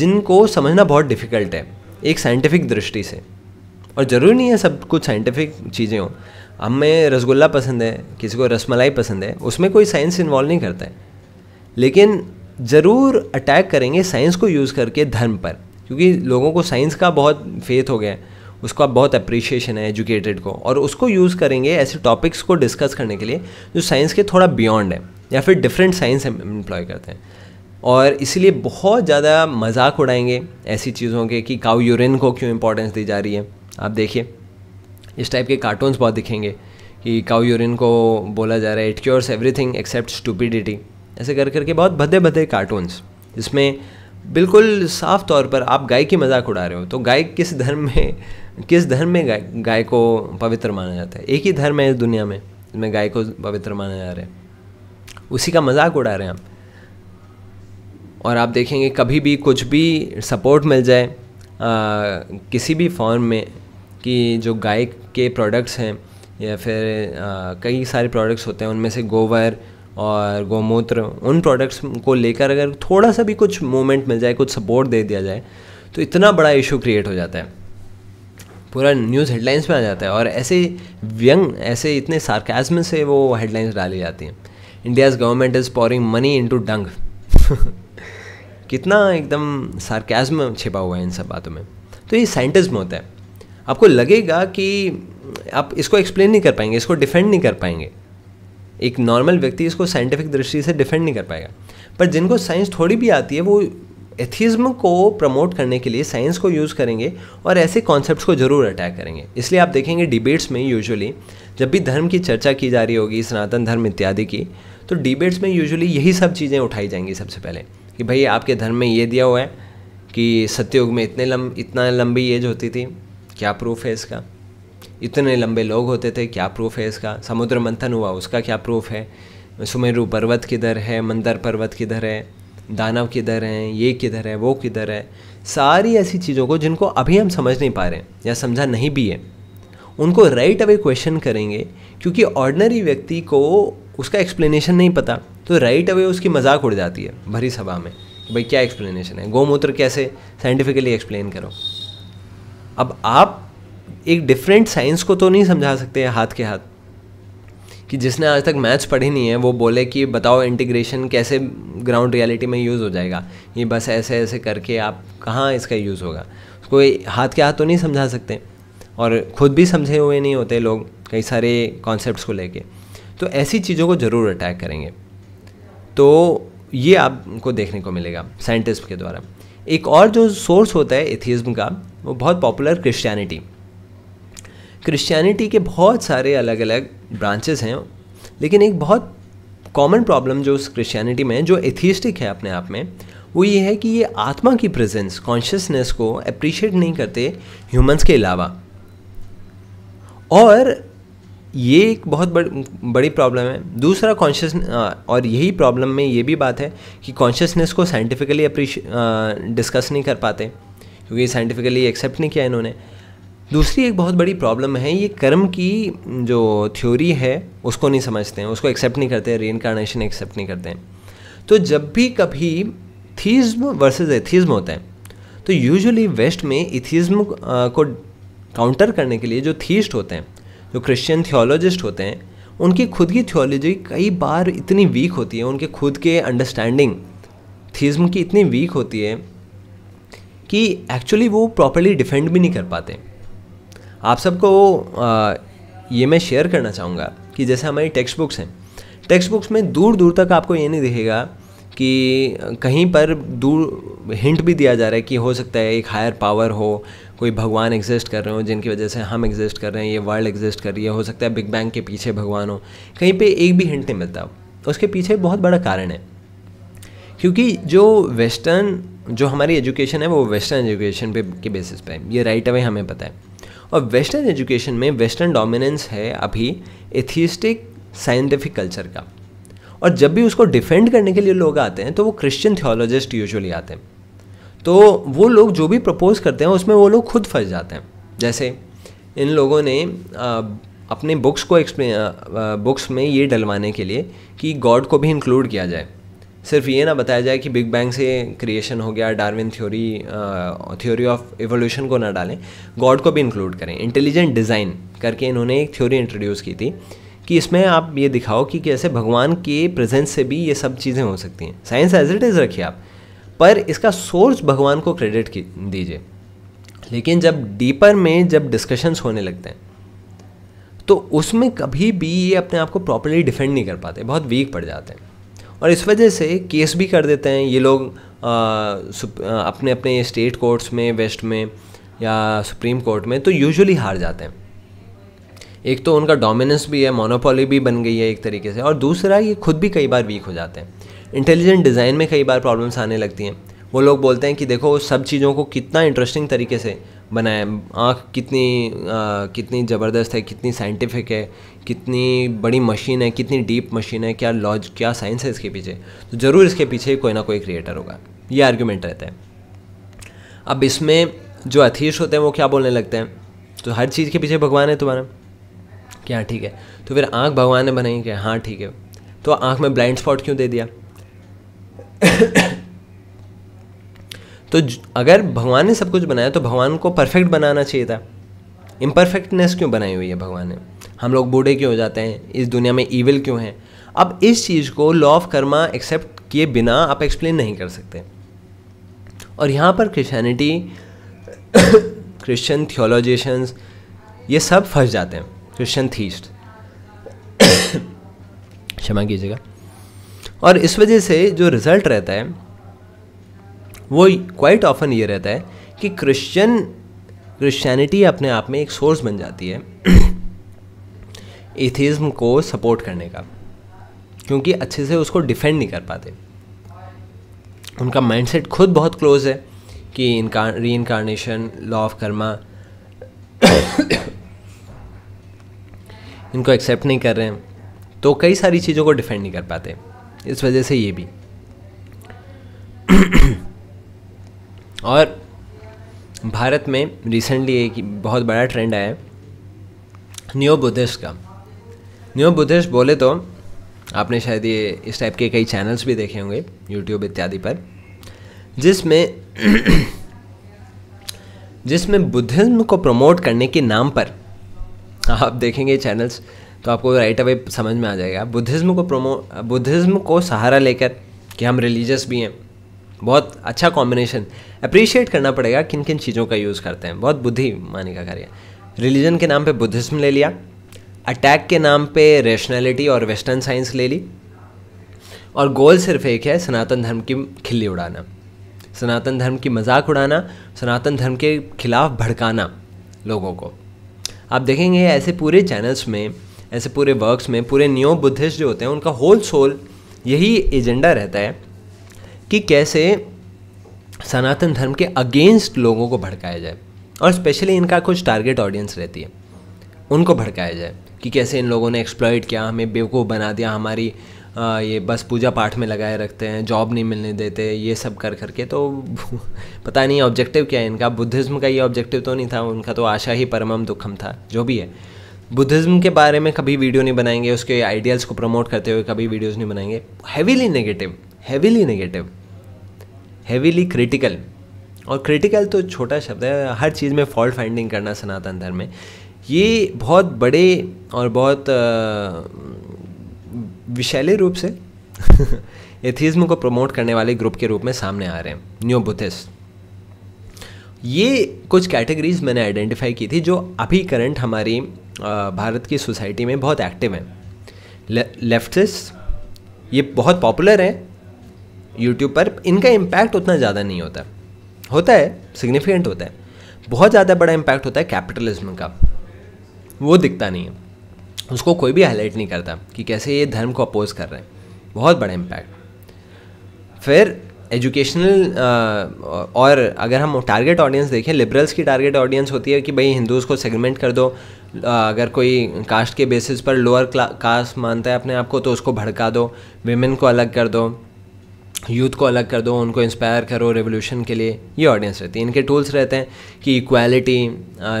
जिनको समझना बहुत डिफ़िकल्ट है एक साइंटिफिक दृष्टि से और ज़रूरी नहीं है सब कुछ साइंटिफिक चीज़ें हों हमें रसगुल्ला पसंद है किसी को रसमलाई पसंद है उसमें कोई साइंस इन्वॉल्व नहीं करता है लेकिन ज़रूर अटैक करेंगे साइंस को यूज़ करके धर्म पर क्योंकि लोगों को साइंस का बहुत फेथ हो गया है उसका बहुत अप्रिशिएशन है एजुकेटेड को और उसको यूज़ करेंगे ऐसे टॉपिक्स को डिस्कस करने के लिए जो साइंस के थोड़ा बियॉन्ड है या फिर डिफरेंट साइंस एम्प्लॉय करते हैं और इसीलिए बहुत ज़्यादा मजाक उड़ाएंगे ऐसी चीज़ों के कि काउ यूरिन को क्यों इंपॉर्टेंस दी जा रही है आप देखिए इस टाइप के कार्टून्स बहुत दिखेंगे कि काउ यूरिन को बोला जा रहा है it cures everything except stupidity ऐसे कर करके बहुत भद्दे भद्दे कार्टून्स जिसमें बिल्कुल साफ तौर पर आप गाय की मजाक उड़ा रहे हो तो गाय किस धर्म में किस धर्म में गाय गाय को पवित्र माना जाता है एक ही धर्म है इस दुनिया में जिसमें गाय को पवित्र माना जा रहा है उसी का मजाक उड़ा रहे हैं आप और आप देखेंगे कभी भी कुछ भी सपोर्ट मिल जाए आ, किसी भी फॉर्म में कि जो गाय के प्रोडक्ट्स हैं या फिर कई सारे प्रोडक्ट्स होते हैं उनमें से गोबर और गोमूत्र उन प्रोडक्ट्स को लेकर अगर थोड़ा सा भी कुछ मोमेंट मिल जाए कुछ सपोर्ट दे दिया जाए तो इतना बड़ा इशू क्रिएट हो जाता है पूरा न्यूज़ हेडलाइंस में आ जाता है और ऐसे व्यंग ऐसे इतने सार्काज्म से वो हेडलाइंस डाली जाती हैं India's government is pouring money into dung कितना एकदम सार्काज्म छिपा हुआ है इन सब बातों में तो ये साइंटिज्म होता है आपको लगेगा कि आप इसको एक्सप्लेन नहीं कर पाएंगे इसको डिफेंड नहीं कर पाएंगे एक नॉर्मल व्यक्ति इसको साइंटिफिक दृष्टि से डिफेंड नहीं कर पाएगा पर जिनको साइंस थोड़ी भी आती है वो एथिज्म को प्रमोट करने के लिए साइंस को यूज़ करेंगे और ऐसे कॉन्सेप्ट को ज़रूर अटैक करेंगे इसलिए आप देखेंगे डिबेट्स में यूजुअली जब भी धर्म की चर्चा की जा रही होगी सनातन धर्म इत्यादि की तो डिबेट्स में यूजुअली यही सब चीज़ें उठाई जाएंगी सबसे पहले कि भाई आपके धर्म में ये दिया हुआ है कि सत्ययुग में इतने लम इतना लंबी एज होती थी क्या प्रूफ है इसका इतने लंबे लोग होते थे क्या प्रूफ है इसका समुद्र मंथन हुआ उसका क्या प्रूफ है सुमेरु पर्वत किधर है मंदर पर्वत किधर है दानव किधर हैं ये किधर है वो किधर है सारी ऐसी चीज़ों को जिनको अभी हम समझ नहीं पा रहे हैं या समझा नहीं भी है उनको राइट अवे क्वेश्चन करेंगे क्योंकि ऑर्डनरी व्यक्ति को उसका एक्सप्लेनेशन नहीं पता तो राइट अवे उसकी मजाक उड़ जाती है भरी सभा में भाई क्या एक्सप्लेनेशन है गौमूत्र कैसे साइंटिफिकली एक्सप्लेन करो अब आप एक डिफरेंट साइंस को तो नहीं समझा सकते हाथ के हाथ कि जिसने आज तक मैथ्स पढ़ी नहीं है वो बोले कि बताओ इंटीग्रेशन कैसे ग्राउंड रियलिटी में यूज़ हो जाएगा ये बस ऐसे ऐसे करके आप कहाँ इसका यूज़ होगा उसको हाथ के हाथ तो नहीं समझा सकते और खुद भी समझे हुए नहीं होते लोग कई सारे कॉन्सेप्ट्स को लेके तो ऐसी चीज़ों को ज़रूर अटैक करेंगे तो ये आपको देखने को मिलेगा साइंटिस्ट के द्वारा एक और जो सोर्स होता है एथियज़्म का वो बहुत पॉपुलर क्रिश्चियनिटी क्रिश्चियनिटी के बहुत सारे अलग अलग ब्रांचेस हैं लेकिन एक बहुत कॉमन प्रॉब्लम जो उस क्रिश्चियनिटी में जो एथियस्टिक है अपने आप में वो ये है कि ये आत्मा की प्रेजेंस कॉन्शियसनेस को अप्रिशिएट नहीं करते ह्यूमंस के अलावा और ये एक बहुत बड़, बड़ी प्रॉब्लम है दूसरा कॉन्शियस और यही प्रॉब्लम में ये भी बात है कि कॉन्शियसनेस को साइंटिफिकली अप्रीश डिस्कस नहीं कर पाते क्योंकि साइंटिफिकली एक्सेप्ट नहीं किया इन्होंने दूसरी एक बहुत बड़ी प्रॉब्लम है ये कर्म की जो थ्योरी है उसको नहीं समझते हैं उसको एक्सेप्ट नहीं करते री इनकारनेशन एक्सेप्ट नहीं करते हैं तो जब भी कभी थीज्म वर्सेस एथीज्म होता है तो यूजुअली वेस्ट में इथीज्म को काउंटर करने के लिए जो थीस्ट होते हैं जो क्रिश्चियन थियोलॉजिस्ट होते हैं उनकी खुद की थियोलॉजी कई बार इतनी वीक होती है उनके खुद के अंडरस्टैंडिंग थीज्म की इतनी वीक होती है कि एक्चुअली वो प्रॉपरली डिफेंड भी नहीं कर पाते आप सबको ये मैं शेयर करना चाहूँगा कि जैसे हमारी टेक्स्ट बुक्स हैं टेक्स्ट बुक्स में दूर दूर तक आपको ये नहीं दिखेगा कि कहीं पर दूर हिंट भी दिया जा रहा है कि हो सकता है एक हायर पावर हो कोई भगवान एग्जिस्ट कर रहे हो जिनकी वजह से हम एग्जिस्ट कर रहे हैं ये वर्ल्ड एग्जिस्ट कर रही है हो सकता है बिग बैंग के पीछे भगवान हो कहीं पे एक भी हिंट नहीं मिलता उसके पीछे बहुत बड़ा कारण है क्योंकि जो वेस्टर्न जो हमारी एजुकेशन है वो वेस्टर्न एजुकेशन पे के बेसिस पे है ये राइट अवे हमें पता है और वेस्टर्न एजुकेशन में वेस्टर्न डोमिनेंस है अभी एथिस्टिक साइंटिफिक कल्चर का और जब भी उसको डिफेंड करने के लिए लोग आते हैं तो वो क्रिश्चियन थियोलॉजिस्ट यूजुअली आते हैं तो वो लोग जो भी प्रपोज़ करते हैं उसमें वो लोग खुद फंस जाते हैं जैसे इन लोगों ने आ, अपने बुक्स को एक्सप्लेन बुक्स में ये डलवाने के लिए कि गॉड को भी इंक्लूड किया जाए सिर्फ ये ना बताया जाए कि बिग बैंग से क्रिएशन हो गया Darwin theory theory of evolution को ना डालें गॉड को भी इंक्लूड करें इंटेलिजेंट डिज़ाइन करके इन्होंने एक थ्योरी इंट्रोड्यूस की थी कि इसमें आप ये दिखाओ कि कैसे भगवान के प्रेजेंस से भी ये सब चीज़ें हो सकती हैं साइंस एज इट इज़ रखिए आप पर इसका सोर्स भगवान को क्रेडिट दीजिए लेकिन जब डीपर में जब डिस्कशंस होने लगते हैं तो उसमें कभी भी ये अपने आप को प्रॉपरली डिफेंड नहीं कर पाते बहुत वीक पड़ जाते हैं और इस वजह से केस भी कर देते हैं ये लोग आ, अपने अपने स्टेट कोर्ट्स में वेस्ट में या सुप्रीम कोर्ट में तो यूजुअली हार जाते हैं एक तो उनका डोमिनेंस भी है मोनोपोली भी बन गई है एक तरीके से और दूसरा ये खुद भी कई बार वीक हो जाते हैं इंटेलिजेंट डिज़ाइन में कई बार प्रॉब्लम्स आने लगती हैं वो लोग बोलते हैं कि देखो सब चीज़ों को कितना इंटरेस्टिंग तरीके से बनाए आँख कितनी आ, कितनी ज़बरदस्त है कितनी साइंटिफिक है कितनी बड़ी मशीन है कितनी डीप मशीन है क्या लॉज क्या साइंस है इसके पीछे तो ज़रूर इसके पीछे कोई ना कोई क्रिएटर होगा ये आर्ग्यूमेंट रहता है अब इसमें जो अथीश होते हैं वो क्या बोलने लगते हैं तो हर चीज़ के पीछे भगवान है तुम्हारा क्या ठीक है तो फिर आँख भगवान ने बनाई क्या हाँ ठीक है तो आँख में ब्लाइंड स्पॉट क्यों दे दिया तो अगर भगवान ने सब कुछ बनाया तो भगवान को परफेक्ट बनाना चाहिए था इम्परफेक्टनेस क्यों बनाई हुई है भगवान ने हम लोग बूढ़े क्यों हो जाते हैं इस दुनिया में ईविल क्यों है अब इस चीज़ को लॉ ऑफ कर्मा एक्सेप्ट किए बिना आप एक्सप्लेन नहीं कर सकते और यहाँ पर क्रिश्चियनिटी क्रिश्चियन थियोलॉजिशंस ये सब फंस जाते हैं क्रिश्चियन थीस्ट क्षमा कीजिएगा और इस वजह से जो रिज़ल्ट रहता है वो क्वाइट ऑफन ये रहता है कि क्रिश्चियन क्रिश्चियनिटी अपने आप में एक सोर्स बन जाती है एथिज्म को सपोर्ट करने का क्योंकि अच्छे से उसको डिफेंड नहीं कर पाते उनका माइंडसेट खुद बहुत क्लोज है कि इनका री इनकारनेशन लॉ ऑफ कर्मा इनको एक्सेप्ट नहीं कर रहे हैं तो कई सारी चीज़ों को डिफेंड नहीं कर पाते इस वजह से ये भी और भारत में रिसेंटली एक बहुत बड़ा ट्रेंड आया है न्यो बुद्धिस्ट का न्यो बुद्धिस्ट बोले तो आपने शायद ये इस टाइप के कई चैनल्स भी देखे होंगे यूट्यूब इत्यादि पर जिसमें जिसमें बुद्धिज़्म को प्रमोट करने के नाम पर आप देखेंगे चैनल्स तो आपको राइट अवे समझ में आ जाएगा बुद्धिज़्म को प्रोमो बुद्धिज़्म को सहारा लेकर कि हम रिलीजियस भी हैं बहुत अच्छा कॉम्बिनेशन अप्रिशिएट करना पड़ेगा किन किन चीज़ों का यूज़ करते हैं बहुत बुद्धि माने का कार्य रिलीजन के नाम पे बुद्धिज़्म ले लिया अटैक के नाम पे रेशनैलिटी और वेस्टर्न साइंस ले ली और गोल सिर्फ एक है सनातन धर्म की खिल्ली उड़ाना सनातन धर्म की मजाक उड़ाना सनातन धर्म के खिलाफ भड़काना लोगों को आप देखेंगे ऐसे पूरे चैनल्स में ऐसे पूरे वर्क्स में पूरे न्यो बुद्धिस्ट जो होते हैं उनका होल सोल यही एजेंडा रहता है कि कैसे सनातन धर्म के अगेंस्ट लोगों को भड़काया जाए और स्पेशली इनका कुछ टारगेट ऑडियंस रहती है उनको भड़काया जाए कि कैसे इन लोगों ने एक्सप्लॉयट किया हमें बेवकूफ़ बना दिया हमारी आ, ये बस पूजा पाठ में लगाए रखते हैं जॉब नहीं मिलने देते ये सब कर करके तो पता नहीं ऑब्जेक्टिव क्या है इनका बुद्धिज़्म का ये ऑब्जेक्टिव तो नहीं था उनका तो आशा ही परमम दुखम था जो भी है बुद्धिज़्म के बारे में कभी वीडियो नहीं बनाएंगे उसके आइडियाज़ को प्रमोट करते हुए कभी वीडियोज़ नहीं बनाएंगे heavily negative heavily negative heavily critical और क्रिटिकल तो छोटा शब्द है हर चीज़ में फॉल्ट फाइंडिंग करना सनातन धर्म में ये बहुत बड़े और बहुत विशैले रूप से एथिज्म को प्रमोट करने वाले ग्रुप के रूप में सामने आ रहे हैं न्यू बुद्धिस्ट ये कुछ कैटेगरीज मैंने आइडेंटिफाई की थी जो अभी करंट हमारी भारत की सोसाइटी में बहुत एक्टिव हैं लेफ्टिस्ट ये बहुत पॉपुलर हैं यूट्यूब पर इनका इम्पैक्ट उतना ज़्यादा नहीं होता होता है सिग्निफिकेंट होता है बहुत ज़्यादा बड़ा इम्पैक्ट होता है कैपिटलिज्म का वो दिखता नहीं है उसको कोई भी हाईलाइट नहीं करता कि कैसे ये धर्म को अपोज कर रहे हैं बहुत बड़ा इम्पैक्ट फिर एजुकेशनल और अगर हम टारगेट ऑडियंस देखें लिबरल्स की टारगेट ऑडियंस होती है कि भाई हिंदूज़ को सेगमेंट कर दो अगर कोई कास्ट के बेसिस पर लोअर कास्ट मानता है अपने आप को तो उसको भड़का दो वेमेन को अलग कर दो यूथ को अलग कर दो उनको इंस्पायर करो रेवोल्यूशन के लिए ये ऑडियंस रहती है इनके टूल्स रहते हैं कि इक्वालिटी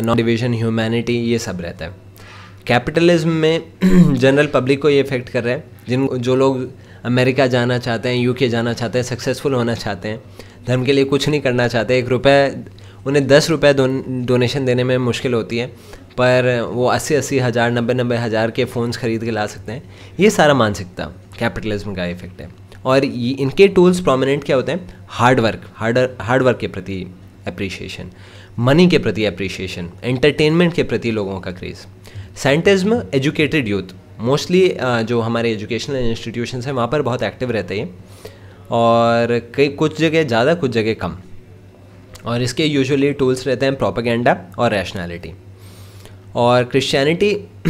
नॉन डिविजन ह्यूमैनिटी ये सब रहता है कैपिटलिज्म में जनरल पब्लिक को ये इफेक्ट कर रहे हैं जिन जो लोग अमेरिका जाना चाहते हैं यूके जाना चाहते हैं सक्सेसफुल होना चाहते हैं धर्म के लिए कुछ नहीं करना चाहते एक रुपये उन्हें दस रुपये डोनेशन देने में मुश्किल होती है पर वो अस्सी अस्सी हज़ार नब्बे नब्बे हज़ार के फ़ोन्स ख़रीद के ला सकते हैं ये सारा मानसिकता कैपिटलिज्म का इफेक्ट है और ये इनके टूल्स प्रोमिनेंट क्या होते हैं hard work hard hard work के प्रति अप्रिशिएशन मनी के प्रति अप्रिशिएशन एंटरटेनमेंट के प्रति लोगों का craze scientism educated youth mostly जो हमारे एजुकेशनल इंस्टीट्यूशन हैं वहाँ पर बहुत एक्टिव रहते हैं और कई कुछ जगह ज़्यादा कुछ जगह कम और इसके यूजुअली टूल्स रहते हैं प्रोपागेंडा और रैशनैलिटी और क्रिश्चियनिटी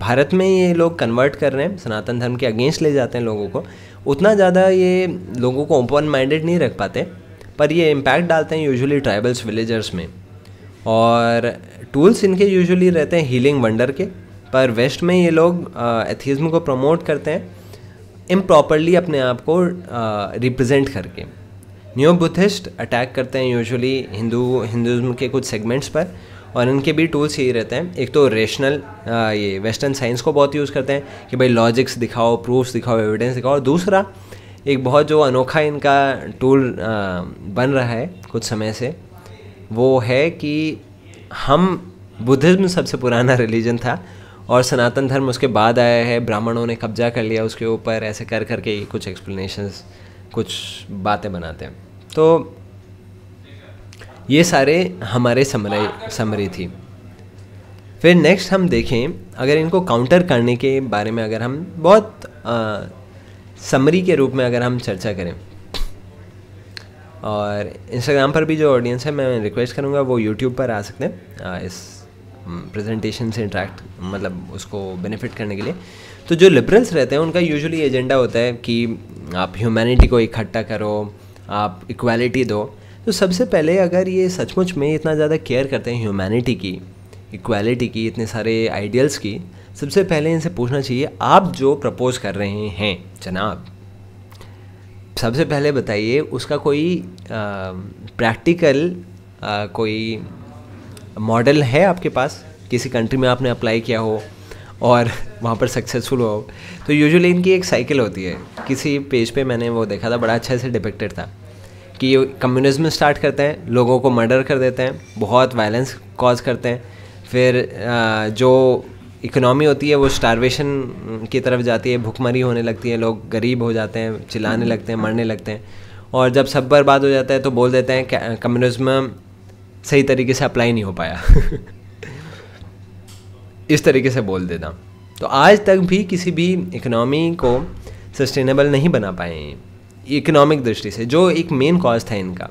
भारत में ये लोग कन्वर्ट कर रहे हैं सनातन धर्म के अगेंस्ट ले जाते हैं लोगों को उतना ज़्यादा ये लोगों को ओपन माइंडेड नहीं रख पाते पर ये इम्पैक्ट डालते हैं यूजुअली ट्राइबल्स विलेजर्स में और टूल्स इनके यूजुअली रहते हैं हीलिंग वंडर के पर वेस्ट में ये लोग एथिज्म को प्रमोट करते हैं इम प्रॉपरली अपने आप को रिप्रेजेंट करके न्यू बुद्धिस्ट अटैक करते हैं यूजुअली हिंदू हिंदुज़म के कुछ सेगमेंट्स पर और इनके भी टूल्स यही रहते हैं एक तो रेशनल ये वेस्टर्न साइंस को बहुत यूज़ करते हैं कि भाई लॉजिक्स दिखाओ प्रूफ्स दिखाओ एविडेंस दिखाओ और दूसरा एक बहुत जो अनोखा इनका टूल बन रहा है कुछ समय से वो है कि हम बुद्धिज़्म सबसे पुराना रिलीजन था और सनातन धर्म उसके बाद आया है ब्राह्मणों ने कब्जा कर लिया उसके ऊपर ऐसे कर करके कुछ एक्सप्लेनेशंस कुछ बातें बनाते हैं तो ये सारे हमारे समरे समरी थी फिर नेक्स्ट हम देखें अगर इनको काउंटर करने के बारे में अगर हम बहुत समरी के रूप में अगर हम चर्चा करें और इंस्टाग्राम पर भी जो ऑडियंस है मैं रिक्वेस्ट करूँगा वो यूट्यूब पर आ सकते हैं इस प्रेजेंटेशन से इंट्रैक्ट मतलब उसको बेनिफिट करने के लिए तो जो लिबरल्स रहते हैं उनका यूजुअली एजेंडा होता है कि आप ह्यूमैनिटी को इकट्ठा करो आप इक्वालिटी दो तो सबसे पहले अगर ये सचमुच में इतना ज़्यादा केयर करते हैं ह्यूमैनिटी की इक्वालिटी की इतने सारे आइडियल्स की सबसे पहले इनसे पूछना चाहिए आप जो प्रपोज कर रहे हैं जनाब सबसे पहले बताइए उसका कोई प्रैक्टिकल कोई मॉडल है आपके पास किसी कंट्री में आपने अप्लाई किया हो और वहाँ पर सक्सेसफुल हो तो यूजुअली इनकी एक साइकिल होती है किसी पेज पे मैंने वो देखा था बड़ा अच्छे से डिपेक्टेड था कि ये कम्युनिज्म स्टार्ट करते हैं लोगों को मर्डर कर देते हैं बहुत वायलेंस कॉज करते हैं फिर जो इकोनॉमी होती है वो स्टारवेशन की तरफ जाती है भुखमरी होने लगती है लोग गरीब हो जाते हैं चिल्लाने हम्म। लगते हैं मरने लगते हैं और जब सब बर्बाद हो जाता है तो बोल देते हैं कम्युनिज्म सही तरीके से अप्लाई नहीं हो पाया इस तरीके से बोल देता तो आज तक भी किसी भी इकोनॉमी को सस्टेनेबल नहीं बना पाए हैं इकोनॉमिक दृष्टि से जो एक मेन कॉज था इनका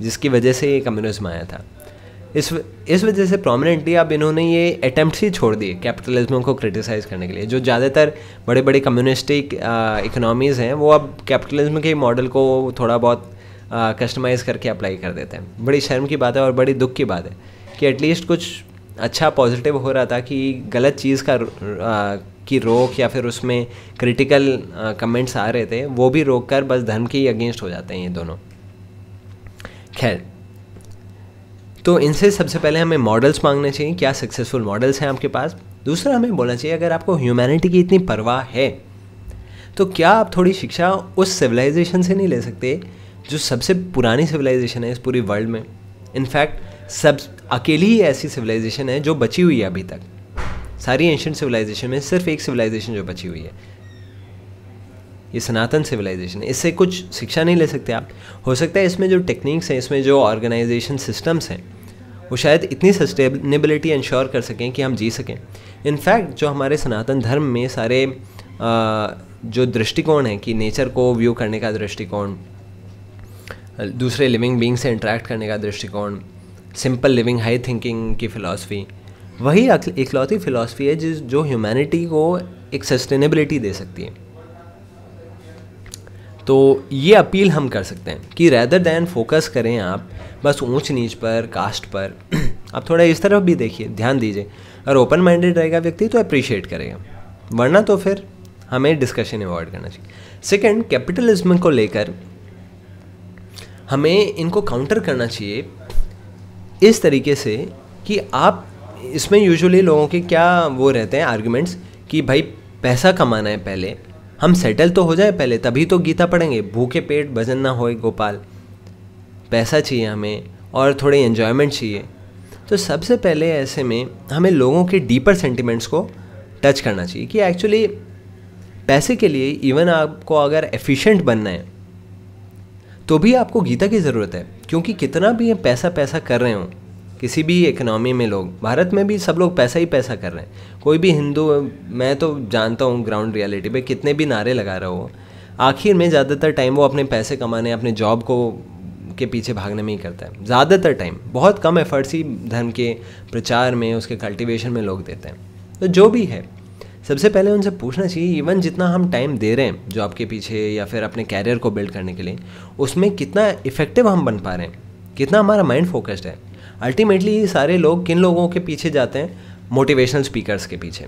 जिसकी वजह से ये कम्युनिज्म आया था इस इस वजह से प्रोमिनेंटली अब इन्होंने ये अटैम्प्ट ही छोड़ दिए कैपिटलिज्म को क्रिटिसाइज करने के लिए जो ज़्यादातर बड़े बड़े कम्युनिस्टिक इकोनॉमीज़ हैं वो अब कैपिटलिज्म के मॉडल को थोड़ा बहुत कस्टमाइज़ करके अप्लाई कर देते हैं बड़ी शर्म की बात है और बड़ी दुख की बात है कि एटलीस्ट कुछ अच्छा पॉजिटिव हो रहा था कि गलत चीज़ का आ, की रोक या फिर उसमें क्रिटिकल कमेंट्स आ रहे थे वो भी रोक कर बस धर्म के ही अगेंस्ट हो जाते हैं ये दोनों खैर तो इनसे सबसे पहले हमें मॉडल्स मांगने चाहिए क्या सक्सेसफुल मॉडल्स हैं आपके पास दूसरा हमें बोलना चाहिए अगर आपको ह्यूमैनिटी की इतनी परवाह है तो क्या आप थोड़ी शिक्षा उस सिविलाइजेशन से नहीं ले सकते जो सबसे पुरानी सिविलाइजेशन है इस पूरी वर्ल्ड में इनफैक्ट सब अकेली ही ऐसी सिविलाइजेशन है जो बची हुई है अभी तक सारी एंशंट सिविलाइजेशन में सिर्फ एक सिविलाइजेशन जो बची हुई है ये सनातन सिविलाइजेशन है इससे कुछ शिक्षा नहीं ले सकते आप हो सकता है इसमें जो टेक्निक्स हैं इसमें जो ऑर्गेनाइजेशन सिस्टम्स हैं वो शायद इतनी सस्टेनेबिलिटी इंश्योर कर सकें कि हम जी सकें इनफैक्ट जो हमारे सनातन धर्म में सारे आ, जो दृष्टिकोण है कि नेचर को व्यू करने का दृष्टिकोण दूसरे लिविंग बींग से इंटरेक्ट करने का दृष्टिकोण सिंपल लिविंग हाई थिंकिंग की फ़िलासफ़ी वही इकलौती फ़िलासफ़ी है जिस जो ह्यूमैनिटी को एक सस्टेनेबिलिटी दे सकती है तो ये अपील हम कर सकते हैं कि रैदर दैन फोकस करें आप बस ऊंच नीच पर कास्ट पर आप थोड़ा इस तरफ भी देखिए ध्यान दीजिए अगर ओपन माइंडेड रहेगा व्यक्ति तो अप्रिशिएट करेगा वरना तो फिर हमें डिस्कशन अवॉइड करना चाहिए सेकंड कैपिटलिज्म को लेकर हमें इनको काउंटर करना चाहिए इस तरीके से कि आप इसमें यूजुअली लोगों के क्या वो रहते हैं आर्ग्यूमेंट्स कि भाई पैसा कमाना है पहले हम सेटल तो हो जाए पहले तभी तो गीता पढ़ेंगे भूखे पेट भजन ना होए गोपाल पैसा चाहिए हमें और थोड़े इन्जॉयमेंट चाहिए तो सबसे पहले ऐसे में हमें लोगों के डीपर सेंटिमेंट्स को टच करना चाहिए कि एक्चुअली पैसे के लिए इवन आपको अगर एफिशिएंट बनना है तो भी आपको गीता की ज़रूरत है क्योंकि कितना भी पैसा पैसा कर रहे हों किसी भी इकनॉमी में लोग भारत में भी सब लोग पैसा ही पैसा कर रहे हैं कोई भी हिंदू मैं तो जानता हूँ ग्राउंड रियलिटी पे कितने भी नारे लगा रहे हो आखिर में ज़्यादातर टाइम वो अपने पैसे कमाने अपने जॉब को के पीछे भागने में ही करता है ज़्यादातर टाइम बहुत कम एफर्ट्स ही धर्म के प्रचार में उसके कल्टिवेशन में लोग देते हैं तो जो भी है सबसे पहले उनसे पूछना चाहिए इवन जितना हम टाइम दे रहे हैं जॉब के पीछे या फिर अपने कैरियर को बिल्ड करने के लिए उसमें कितना इफ़ेक्टिव हम बन पा रहे हैं कितना हमारा माइंड फोकस्ड है अल्टीमेटली ये सारे लोग किन लोगों के पीछे जाते हैं मोटिवेशनल स्पीकर्स के पीछे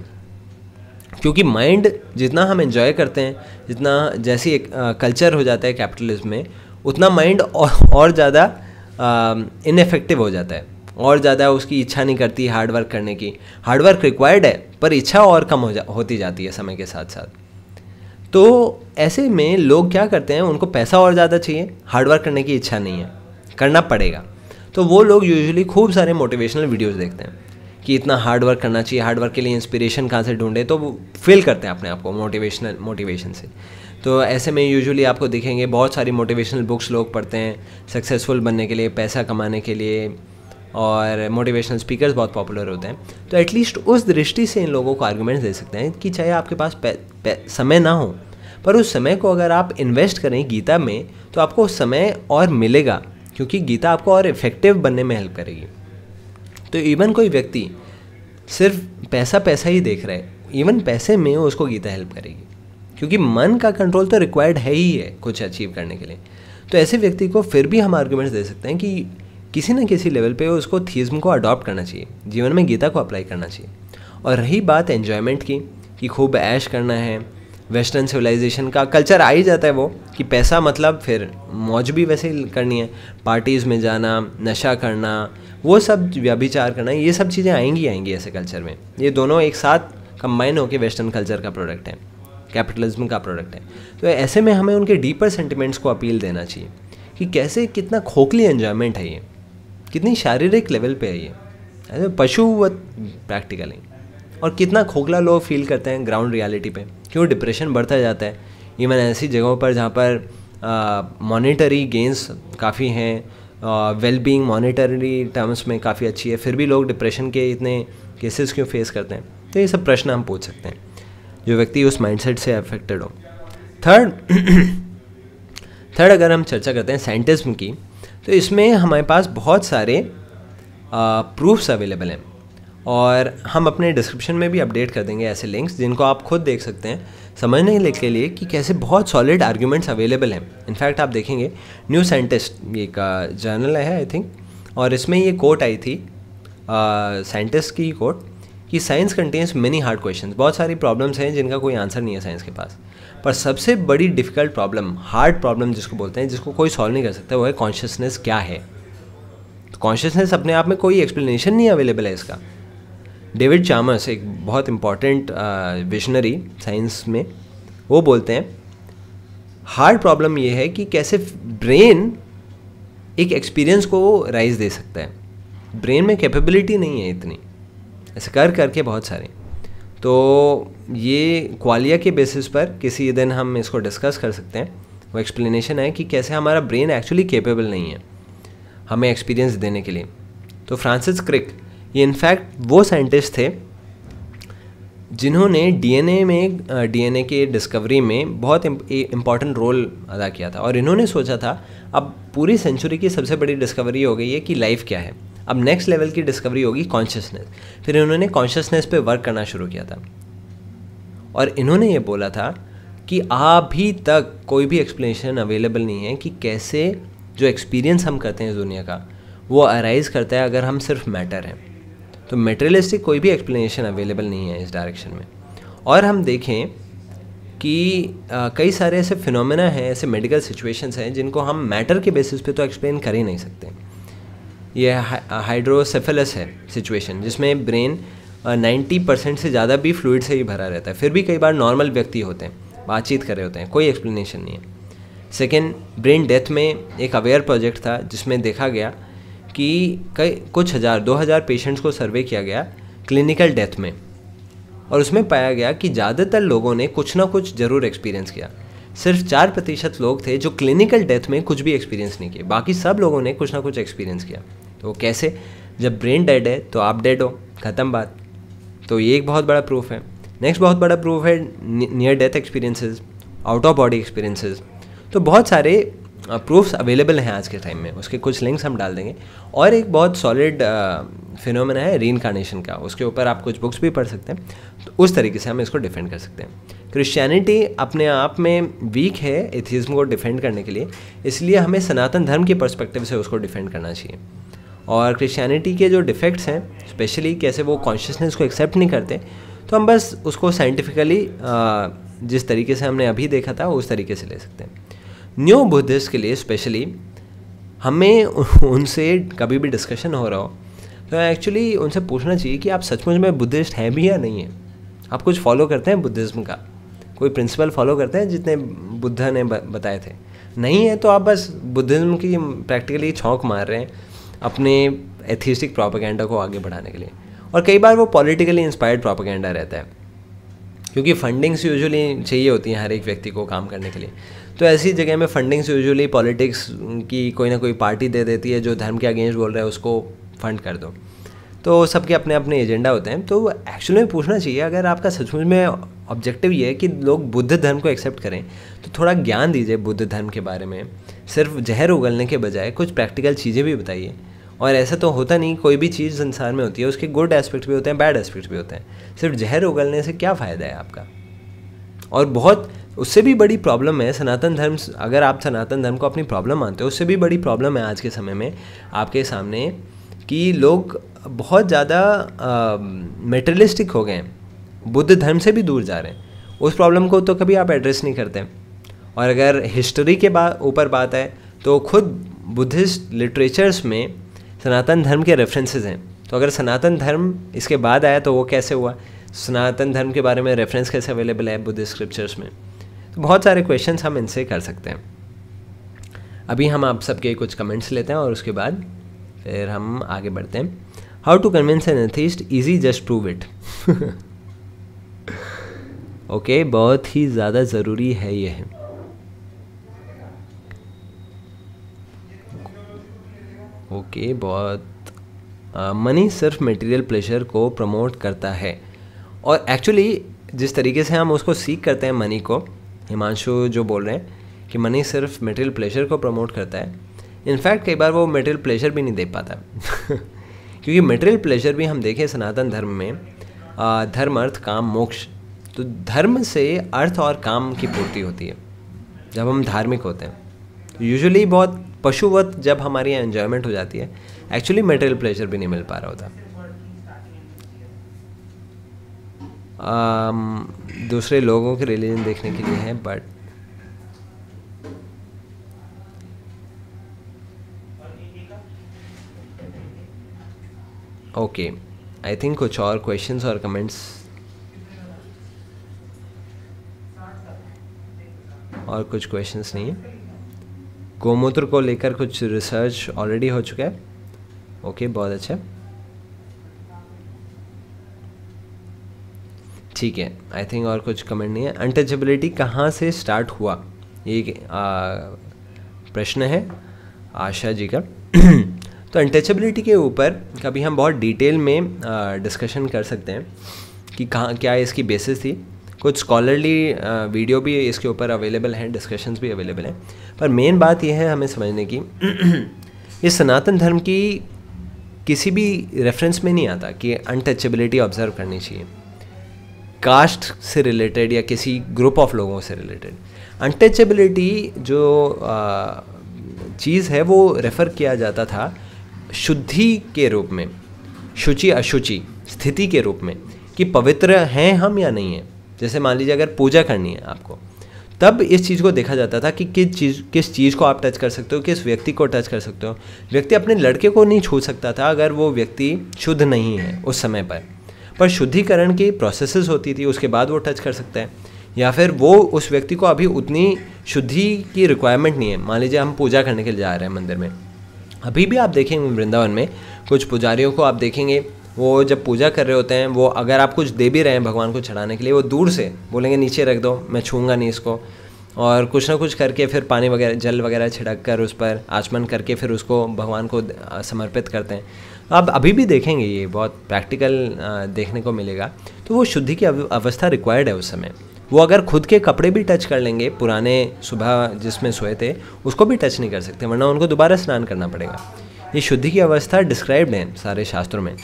क्योंकि माइंड जितना हम इन्जॉय करते हैं जितना जैसी एक कल्चर हो जाता है कैपिटलिज्म में उतना माइंड और, और ज़्यादा इनफेक्टिव हो जाता है और ज़्यादा उसकी इच्छा नहीं करती हार्डवर्क करने की हार्डवर्क रिक्वायर्ड है पर इच्छा और कम हो जा होती जाती है समय के साथ साथ तो ऐसे में लोग क्या करते हैं उनको पैसा और ज़्यादा चाहिए हार्डवर्क करने की इच्छा नहीं है करना पड़ेगा तो वो लोग यूजुअली खूब सारे मोटिवेशनल वीडियोस देखते हैं कि इतना हार्डवर्क करना चाहिए हार्डवर्क के लिए इंस्पिरेशन कहाँ से ढूंढे तो वो फील करते हैं अपने आप को मोटिवेशनल मोटिवेशन से तो ऐसे में यूजुअली आपको दिखेंगे बहुत सारी मोटिवेशनल बुक्स लोग पढ़ते हैं सक्सेसफुल बनने के लिए पैसा कमाने के लिए और मोटिवेशनल स्पीकर्स बहुत पॉपुलर होते हैं तो एटलीस्ट उस दृष्टि से इन लोगों को आर्गूमेंट्स दे सकते हैं कि चाहे आपके पास पे, पे, समय ना हो पर उस समय को अगर आप इन्वेस्ट करें गीता में तो आपको समय और मिलेगा क्योंकि गीता आपको और इफ़ेक्टिव बनने में हेल्प करेगी तो इवन कोई व्यक्ति सिर्फ पैसा पैसा ही देख रहा है इवन पैसे में उसको गीता हेल्प करेगी क्योंकि मन का कंट्रोल तो रिक्वायर्ड है ही है कुछ अचीव करने के लिए तो ऐसे व्यक्ति को फिर भी हम आर्ग्यूमेंट्स दे सकते हैं कि किसी न किसी लेवल पे उसको थीज्म को अडॉप्ट करना चाहिए जीवन में गीता को अप्लाई करना चाहिए और रही बात एन्जॉयमेंट की कि खूब ऐश करना है वेस्टर्न सिविलाइजेशन का कल्चर आ ही जाता है वो कि पैसा मतलब फिर मौज भी वैसे करनी है पार्टीज़ में जाना नशा करना वो सब व्यभिचार करना ये सब चीज़ें आएंगी आएंगी ऐसे कल्चर में ये दोनों एक साथ कंबाइन होकर वेस्टर्न कल्चर का प्रोडक्ट है कैपिटलिज्म का प्रोडक्ट है तो ऐसे में हमें उनके डीपर सेंटिमेंट्स को अपील देना चाहिए कि कैसे कितना खोखली एन्जॉयमेंट है ये कितनी शारीरिक लेवल पे है ये एज पशु व प्रैक्टिकली और कितना खोखला लोग फील करते हैं ग्राउंड रियलिटी पे क्यों डिप्रेशन बढ़ता जाता है इवन ऐसी जगहों पर जहाँ पर मॉनिटरी गेंस काफ़ी हैं वेल बींग मॉनिटरी टर्म्स में काफ़ी अच्छी है फिर भी लोग डिप्रेशन के इतने केसेस क्यों फेस करते हैं तो ये सब प्रश्न हम पूछ सकते हैं जो व्यक्ति उस माइंडसेट से अफेक्टेड हो थर्ड थर्ड अगर हम चर्चा करते हैं साइंटिज्म की तो इसमें हमारे पास बहुत सारे प्रूफ्स अवेलेबल हैं और हम अपने डिस्क्रिप्शन में भी अपडेट कर देंगे ऐसे लिंक्स जिनको आप खुद देख सकते हैं समझने के लिए कि कैसे बहुत सॉलिड आर्ग्यूमेंट्स अवेलेबल हैं इनफैक्ट आप देखेंगे न्यू साइंटिस्ट ये का जर्नल है आई थिंक और इसमें ये कोट आई थी साइंटिस्ट की कोट कि science contains many hard questions बहुत सारी प्रॉब्लम्स हैं जिनका कोई आंसर नहीं है साइंस के पास पर सबसे बड़ी डिफ़िकल्ट प्रॉब्लम हार्ड प्रॉब्लम जिसको बोलते हैं जिसको कोई सॉल्व नहीं कर सकता वो है कॉन्शियसनेस क्या है कॉन्शियसनेस तो अपने आप में कोई एक्सप्लेनेशन नहीं अवेलेबल है इसका डेविड चामर्स एक बहुत इंपॉर्टेंट विशनरी साइंस में वो बोलते हैं हार्ड प्रॉब्लम ये है कि कैसे ब्रेन एक एक्सपीरियंस को राइज दे सकता है ब्रेन में कैपेबिलिटी नहीं है इतनी ऐसे कर करके बहुत सारे तो ये क्वालिया के बेसिस पर किसी दिन हम इसको डिस्कस कर सकते हैं वो एक्सप्लेनेशन है कि कैसे हमारा ब्रेन एक्चुअली केपेबल नहीं है हमें एक्सपीरियंस देने के लिए तो फ्रांसिस क्रिक ये इनफैक्ट वो साइंटिस्ट थे जिन्होंने डीएनए में डीएनए के डिस्कवरी में बहुत इम्पॉर्टेंट रोल अदा किया था और इन्होंने सोचा था अब पूरी सेंचुरी की सबसे बड़ी डिस्कवरी हो गई है कि लाइफ क्या है अब नेक्स्ट लेवल की डिस्कवरी होगी कॉन्शियसनेस फिर इन्होंने कॉन्शियसनेस पे वर्क करना शुरू किया था और इन्होंने ये बोला था कि अभी तक कोई भी एक्सप्लेनेशन अवेलेबल नहीं है कि कैसे जो एक्सपीरियंस हम करते हैं इस दुनिया का वो अराइज करता है अगर हम सिर्फ मैटर हैं तो मेटेरियलिस्टिक कोई भी एक्सप्लेनेशन अवेलेबल नहीं है इस डायरेक्शन में और हम देखें कि आ, कई सारे ऐसे फिनोमेना हैं ऐसे मेडिकल सिचुएशंस हैं जिनको हम मैटर के बेसिस पे तो एक्सप्लेन कर ही नहीं सकते ये हाइड्रोसेफेलस है सिचुएशन जिसमें ब्रेन नाइन्टी परसेंट से ज़्यादा भी फ्लूड से ही भरा रहता है फिर भी कई बार नॉर्मल व्यक्ति होते हैं बातचीत कर रहे होते हैं कोई एक्सप्लेनेशन नहीं है सेकेंड ब्रेन डेथ में एक अवेयर प्रोजेक्ट था जिसमें देखा गया कि कई कुछ हज़ार दो हज़ार पेशेंट्स को सर्वे किया गया क्लिनिकल डेथ में और उसमें पाया गया कि ज़्यादातर लोगों ने कुछ ना कुछ ज़रूर एक्सपीरियंस किया सिर्फ चार प्रतिशत लोग थे जो क्लिनिकल डेथ में कुछ भी एक्सपीरियंस नहीं किए बाकी सब लोगों ने कुछ ना कुछ एक्सपीरियंस किया तो कैसे जब ब्रेन डेड है तो आप डेड हो ख़त्म बात तो ये एक बहुत बड़ा प्रूफ है नेक्स्ट बहुत बड़ा प्रूफ है near death experiences out of body experiences तो बहुत सारे प्रूफ्स अवेलेबल हैं आज के टाइम में उसके कुछ लिंक्स हम डाल देंगे और एक बहुत सॉलिड फिनोमेना है री का उसके ऊपर आप कुछ बुक्स भी पढ़ सकते हैं तो उस तरीके से हम इसको डिफेंड कर सकते हैं क्रिश्चियनिटी अपने आप में वीक है एथिज्म को डिफेंड करने के लिए इसलिए हमें सनातन धर्म के पर्सपेक्टिव से उसको डिफेंड करना चाहिए और क्रिश्चियनिटी के जो डिफेक्ट्स हैं स्पेशली कैसे वो कॉन्शियसनेस को एक्सेप्ट नहीं करते तो हम बस उसको साइंटिफिकली जिस तरीके से हमने अभी देखा था उस तरीके से ले सकते हैं न्यू बुद्धिस्ट के लिए स्पेशली हमें उनसे कभी भी डिस्कशन हो रहा हो तो एक्चुअली उनसे पूछना चाहिए कि आप सचमुच में बुद्धिस्ट हैं भी या नहीं है आप कुछ फॉलो करते हैं बुद्धिज़्म का कोई प्रिंसिपल फॉलो करते हैं जितने बुद्धा ने बताए थे नहीं है तो आप बस बुद्धिज़्म की प्रैक्टिकली छौंक मार रहे हैं अपने एथिस्टिक प्रोपागेंडा को आगे बढ़ाने के लिए और कई बार वो पॉलिटिकली इंस्पायर्ड प्रोपागेंडा रहता है क्योंकि फंडिंग्स यूजुअली चाहिए होती हैं हर एक व्यक्ति को काम करने के लिए तो ऐसी जगह में फंडिंग्स यूजुअली पॉलिटिक्स की कोई ना कोई पार्टी दे देती है जो धर्म के अगेंस्ट बोल रहा है उसको फंड कर दो तो सबके अपने अपने एजेंडा होते हैं तो एक्चुअली में पूछना चाहिए अगर आपका सचमुच में ऑब्जेक्टिव ये है कि लोग बुद्ध धर्म को एक्सेप्ट करें तो थोड़ा ज्ञान दीजिए बुद्ध धर्म के बारे में सिर्फ जहर उगलने के बजाय कुछ प्रैक्टिकल चीज़ें भी बताइए और ऐसा तो होता नहीं कोई भी चीज़ संसार में होती है उसके गुड एस्पेक्ट भी होते हैं बैड एस्पेक्ट भी होते हैं सिर्फ जहर उगलने से क्या फ़ायदा है आपका और बहुत उससे भी बड़ी प्रॉब्लम है सनातन धर्म अगर आप सनातन धर्म को अपनी प्रॉब्लम मानते हो उससे भी बड़ी प्रॉब्लम है आज के समय में आपके सामने कि लोग बहुत ज़्यादा मेटरलिस्टिक हो गए हैं बुद्ध धर्म से भी दूर जा रहे हैं उस प्रॉब्लम को तो कभी आप एड्रेस नहीं करते और अगर हिस्ट्री के बा ऊपर बात है तो खुद बुद्धिस्ट लिटरेचर्स में सनातन धर्म के रेफरेंसेस हैं तो अगर सनातन धर्म इसके बाद आया तो वो कैसे हुआ सनातन धर्म के बारे में रेफरेंस कैसे अवेलेबल है बुद्धिस्ट स्क्रिप्चर्स में तो बहुत सारे क्वेश्चन हम इनसे कर सकते हैं अभी हम आप सबके कुछ कमेंट्स लेते हैं और उसके बाद फिर हम आगे बढ़ते हैं how to convince an atheist easy just prove it okay बहुत ही ज़्यादा ज़रूरी है ये है ओके okay, बहुत मनी सिर्फ मटेरियल प्लेजर को प्रमोट करता है और एक्चुअली जिस तरीके से हम उसको सीख करते हैं मनी को हिमांशु जो बोल रहे हैं कि मनी सिर्फ मेटेरियल प्लेजर को प्रमोट करता है इनफैक्ट कई बार वो मेटेरियल प्लेजर भी नहीं दे पाता क्योंकि मेटेरियल प्लेजर भी हम देखें सनातन धर्म में धर्म अर्थ काम मोक्ष तो धर्म से अर्थ और काम की पूर्ति होती है जब हम धार्मिक होते हैं यूजुअली बहुत पशुवत जब हमारी एन्जॉयमेंट हो जाती है एक्चुअली मेटेरियल प्लेजर भी नहीं मिल पा रहा होता दूसरे लोगों के रिलीजन देखने के लिए हैं बट ओके आई थिंक कुछ और क्वेश्चंस और कमेंट्स और कुछ क्वेश्चंस नहीं है गोमूत्र को लेकर कुछ रिसर्च ऑलरेडी हो चुका है ओके okay, बहुत अच्छा ठीक है आई थिंक और कुछ कमेंट नहीं है अनटचेबिलिटी कहाँ से स्टार्ट हुआ ये प्रश्न है आशा जी का तो अनटचेबिलिटी के ऊपर कभी हम बहुत डिटेल में डिस्कशन कर सकते हैं कि कहाँ क्या इसकी बेसिस थी कुछ स्कॉलरली वीडियो भी इसके ऊपर अवेलेबल हैं डिस्कशंस भी अवेलेबल हैं पर मेन बात यह है हमें समझने की ये सनातन धर्म की किसी भी रेफरेंस में नहीं आता कि अनटचेबिलिटी ऑब्जर्व करनी चाहिए कास्ट से रिलेटेड या किसी ग्रुप ऑफ लोगों से रिलेटेड अनटचेबिलिटी जो चीज़ है वो रेफ़र किया जाता था शुद्धि के रूप में शुचि अशुचि स्थिति के रूप में कि पवित्र हैं हम या नहीं हैं जैसे मान लीजिए अगर पूजा करनी है आपको तब इस चीज़ को देखा जाता था कि किस चीज़ किस चीज़ को आप टच कर सकते हो किस व्यक्ति को टच कर सकते हो व्यक्ति अपने लड़के को नहीं छू सकता था अगर वो व्यक्ति शुद्ध नहीं है उस समय पर पर शुद्धिकरण की प्रोसेसेस होती थी उसके बाद वो टच कर सकते हैं या फिर वो उस व्यक्ति को अभी उतनी शुद्धि की रिक्वायरमेंट नहीं है मान लीजिए हम पूजा करने के लिए जा रहे हैं मंदिर में अभी भी आप देखेंगे वृंदावन में कुछ पुजारियों को आप देखेंगे वो जब पूजा कर रहे होते हैं वो अगर आप कुछ दे भी रहे हैं भगवान को चढ़ाने के लिए वो दूर से बोलेंगे नीचे रख दो मैं छूँगा नहीं इसको और कुछ ना कुछ करके फिर पानी वगैरह जल वगैरह छिड़क कर उस पर आचमन करके फिर उसको भगवान को समर्पित करते हैं अब अभी भी देखेंगे ये बहुत प्रैक्टिकल देखने को मिलेगा तो वो शुद्धि की अवस्था रिक्वायर्ड है उस समय वो अगर खुद के कपड़े भी टच कर लेंगे पुराने सुबह जिसमें सोए थे उसको भी टच नहीं कर सकते वरना उनको दोबारा स्नान करना पड़ेगा ये शुद्धि की अवस्था डिस्क्राइब्ड है सारे शास्त्रों में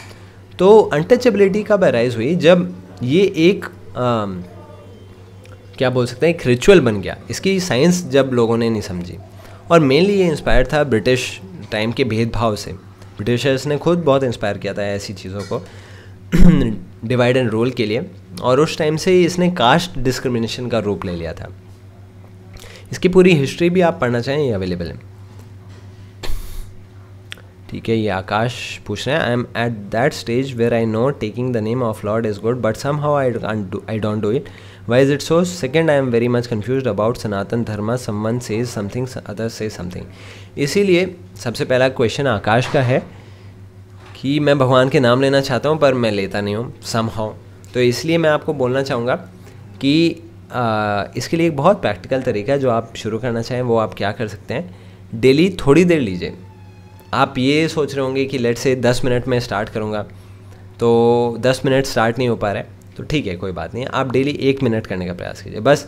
तो अनटचेबिलिटी कब अराइज हुई जब ये एक आ, क्या बोल सकते हैं एक रिचुअल बन गया इसकी साइंस जब लोगों ने नहीं समझी और मेनली ये इंस्पायर था ब्रिटिश टाइम के भेदभाव से ब्रिटिशर्स ने खुद बहुत इंस्पायर किया था ऐसी चीज़ों को डिवाइड एंड रोल के लिए और उस टाइम से ही इसने कास्ट डिस्क्रिमिनेशन का रूप ले लिया था इसकी पूरी हिस्ट्री भी आप पढ़ना चाहें ये अवेलेबल है ठीक है ये आकाश पूछ रहे हैं I am at that stage where I know taking the name of lord is good but somehow I I don't do it Why is it so? Second, I am very much confused about Sanatan Dharma. Someone says something, other says something. इसीलिए सबसे पहला question आकाश का है कि मैं भगवान के नाम लेना चाहता हूँ पर मैं लेता नहीं हूँ सम हाउ तो इसलिए मैं आपको बोलना चाहूँगा कि आ, इसके लिए एक बहुत प्रैक्टिकल तरीका है जो आप शुरू करना चाहें वो आप क्या कर सकते हैं डेली थोड़ी देर लीजिए आप ये सोच रहे होंगे कि लेट से दस मिनट में स्टार्ट करूँगा तो दस मिनट स्टार्ट नहीं हो पा रहा है तो ठीक है कोई बात नहीं आप डेली एक मिनट करने का प्रयास कीजिए बस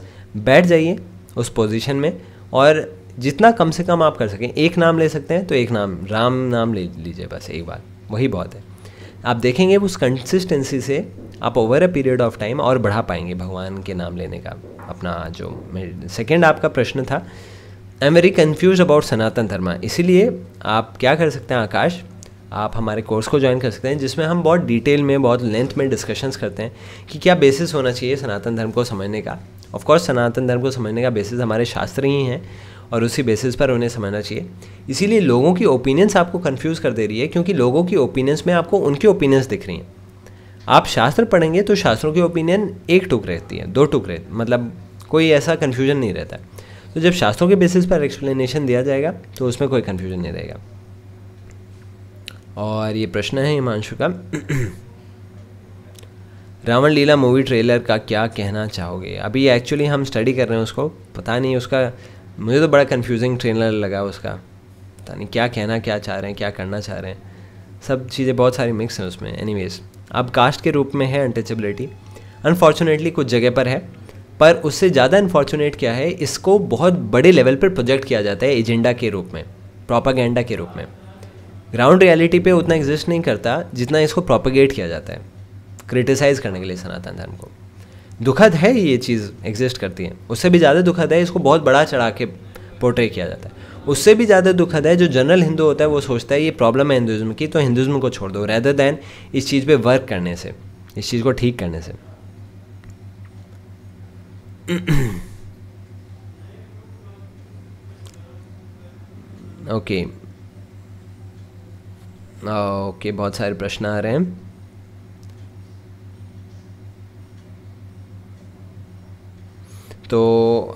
बैठ जाइए उस पोजीशन में और जितना कम से कम आप कर सकें एक नाम ले सकते हैं तो एक नाम राम नाम ले लीजिए बस एक बार वही बहुत है आप देखेंगे उस कंसिस्टेंसी से आप over a period of time और बढ़ा पाएंगे भगवान के नाम लेने का अपना जो सेकेंड आपका प्रश्न था I am very confuse about Sanatan Dharma इसीलिए आप क्या कर सकते हैं आकाश आप हमारे कोर्स को ज्वाइन कर सकते हैं जिसमें हम बहुत डिटेल में बहुत लेंथ में डिस्कशंस करते हैं कि क्या बेसिस होना चाहिए सनातन धर्म को समझने का ऑफकोर्स सनातन धर्म को समझने का बेसिस हमारे शास्त्र ही हैं और उसी बेसिस पर उन्हें समझना चाहिए इसीलिए लोगों की ओपिनियंस आपको कन्फ्यूज़ कर दे रही है क्योंकि लोगों की ओपिनियंस में आपको उनकी ओपिनियंस दिख रही हैं आप शास्त्र पढ़ेंगे तो शास्त्रों की ओपिनियन एक टुक रहती है दो टुक रहती मतलब कोई ऐसा कन्फ्यूजन नहीं रहता तो जब शास्त्रों के बेसिस पर एक्सप्लेनेशन दिया जाएगा तो उसमें कोई कन्फ्यूजन नहीं रहेगा और ये प्रश्न है हिमांशु का रावण लीला मूवी ट्रेलर का क्या कहना चाहोगे अभी एक्चुअली हम स्टडी कर रहे हैं उसको पता नहीं उसका मुझे तो बड़ा कन्फ्यूजिंग ट्रेलर लगा उसका पता नहीं क्या कहना क्या चाह रहे हैं क्या करना चाह रहे हैं सब चीज़ें बहुत सारी मिक्स हैं उसमें एनी अब कास्ट के रूप में है अनटचेबिलिटी अनफॉर्चुनेटली कुछ जगह पर है पर उससे ज़्यादा अनफॉर्चुनेट क्या है इसको बहुत बड़े लेवल पर प्रोजेक्ट किया जाता है एजेंडा के रूप में प्रोपागेंडा के रूप में ग्राउंड रियलिटी पे उतना एग्जिस्ट नहीं करता जितना इसको प्रोपोगेट किया जाता है क्रिटिसाइज़ करने के लिए सनातन धर्म को दुखद है ये चीज़ एग्जिस्ट करती है उससे भी ज़्यादा दुखद है इसको बहुत बड़ा चढ़ा के पोर्ट्रे किया जाता है उससे भी ज़्यादा दुखद है जो जनरल हिंदू होता है वो सोचता है ये प्रॉब्लम है हिंदुज़म की तो हिंदुज़म को छोड़ दो रैदर दैन इस चीज़ पे वर्क करने से इस चीज़ को ठीक करने से ओके okay, ओके बहुत सारे प्रश्न आ रहे हैं तो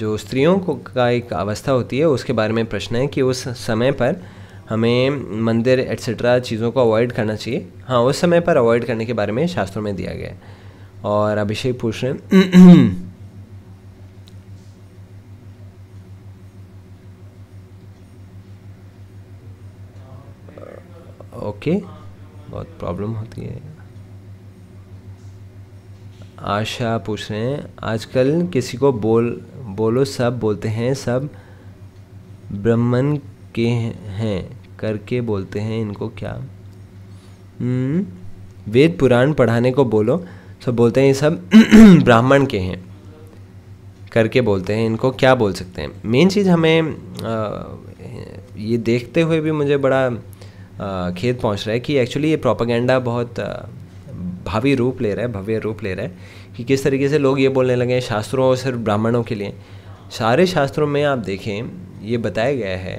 जो स्त्रियों को का एक अवस्था होती है उसके बारे में प्रश्न है कि उस समय पर हमें मंदिर एट्सेट्रा चीज़ों को अवॉइड करना चाहिए हाँ उस समय पर अवॉइड करने के बारे में शास्त्रों में दिया गया है और अभिषेक पूछ रहे हैं ओके बहुत प्रॉब्लम होती है आशा पूछ रहे हैं आजकल किसी को बोल बोलो सब बोलते हैं सब ब्राह्मण के हैं करके बोलते हैं इनको क्या हम्म, वेद पुराण पढ़ाने को बोलो सब बोलते हैं ये सब ब्राह्मण के हैं करके बोलते हैं इनको क्या बोल सकते हैं मेन चीज़ हमें आ, ये देखते हुए भी मुझे बड़ा खेद पहुंच रहा है कि एक्चुअली ये प्रोपागेंडा बहुत भावी रूप ले रहा है भव्य रूप ले रहा है कि किस तरीके से लोग ये बोलने लगे हैं शास्त्रों सिर्फ ब्राह्मणों के लिए सारे शास्त्रों में आप देखें ये बताया गया है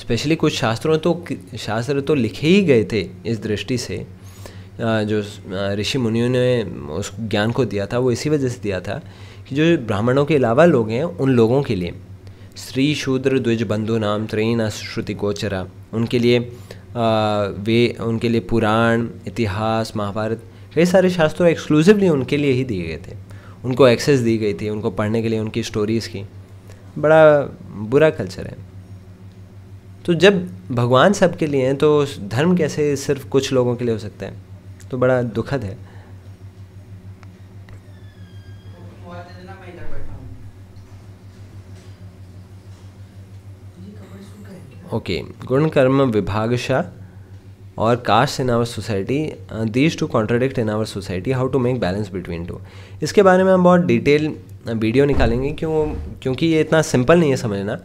स्पेशली कुछ शास्त्रों तो शास्त्र तो लिखे ही गए थे इस दृष्टि से जो ऋषि मुनियों ने उस ज्ञान को दिया था वो इसी वजह से दिया था कि जो ब्राह्मणों के अलावा लोग हैं उन लोगों के लिए श्री शूद्र द्विज बंधु नाम त्रेन श्रुति गोचरा उनके लिए आ, वे उनके लिए पुराण इतिहास महाभारत कई सारे शास्त्रों एक्सक्लूसिवली उनके लिए ही दिए गए थे उनको एक्सेस दी गई थी उनको पढ़ने के लिए उनकी स्टोरीज़ की बड़ा बुरा कल्चर है तो जब भगवान सबके लिए हैं तो धर्म कैसे सिर्फ कुछ लोगों के लिए हो सकता है तो बड़ा दुखद है ओके गुणकर्म karma और caste in our society these two these in our society how to make balance between two इसके बारे में हम बहुत डिटेल वीडियो uh, निकालेंगे क्यों क्योंकि ये इतना सिंपल नहीं है समझना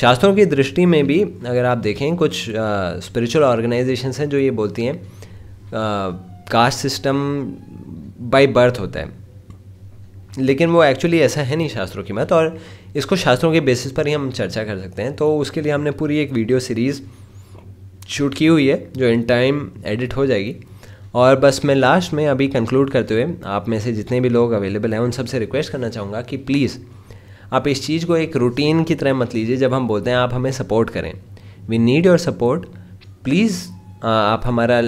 शास्त्रों की दृष्टि में भी अगर आप देखें कुछ स्पिरिचुअल ऑर्गेनाइजेशन ऑर्गेनाइजेशंस हैं जो ये बोलती हैं कास्ट सिस्टम बाय बर्थ होता है लेकिन वो एक्चुअली ऐसा है नहीं शास्त्रों की मत और इसको शास्त्रों के बेसिस पर ही हम चर्चा कर सकते हैं तो उसके लिए हमने पूरी एक वीडियो सीरीज़ शूट की हुई है जो इन टाइम एडिट हो जाएगी और बस मैं लास्ट में अभी कंक्लूड करते हुए आप में से जितने भी लोग अवेलेबल हैं उन सबसे रिक्वेस्ट करना चाहूँगा कि प्लीज़ आप इस चीज़ को एक रूटीन की तरह मत लीजिए जब हम बोलते हैं आप हमें सपोर्ट करें we need your support please आप हमारा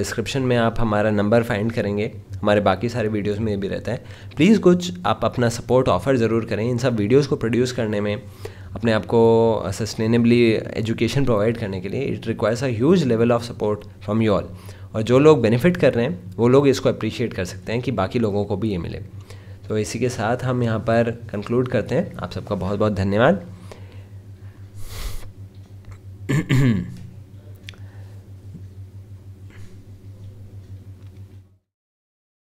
डिस्क्रिप्शन में आप हमारा नंबर फाइंड करेंगे हमारे बाकी सारे वीडियोस में भी रहता है प्लीज़ कुछ आप अपना सपोर्ट ऑफ़र ज़रूर करें इन सब वीडियोस को प्रोड्यूस करने में अपने आप को सस्टेनेबली एजुकेशन प्रोवाइड करने के लिए it requires a huge level of support from you all और जो लोग बेनिफिट कर रहे हैं वो लोग इसको अप्रिशिएट कर सकते हैं कि बाकी लोगों को भी ये मिले तो इसी के साथ हम यहाँ पर कंक्लूड करते हैं आप सबका बहुत बहुत धन्यवाद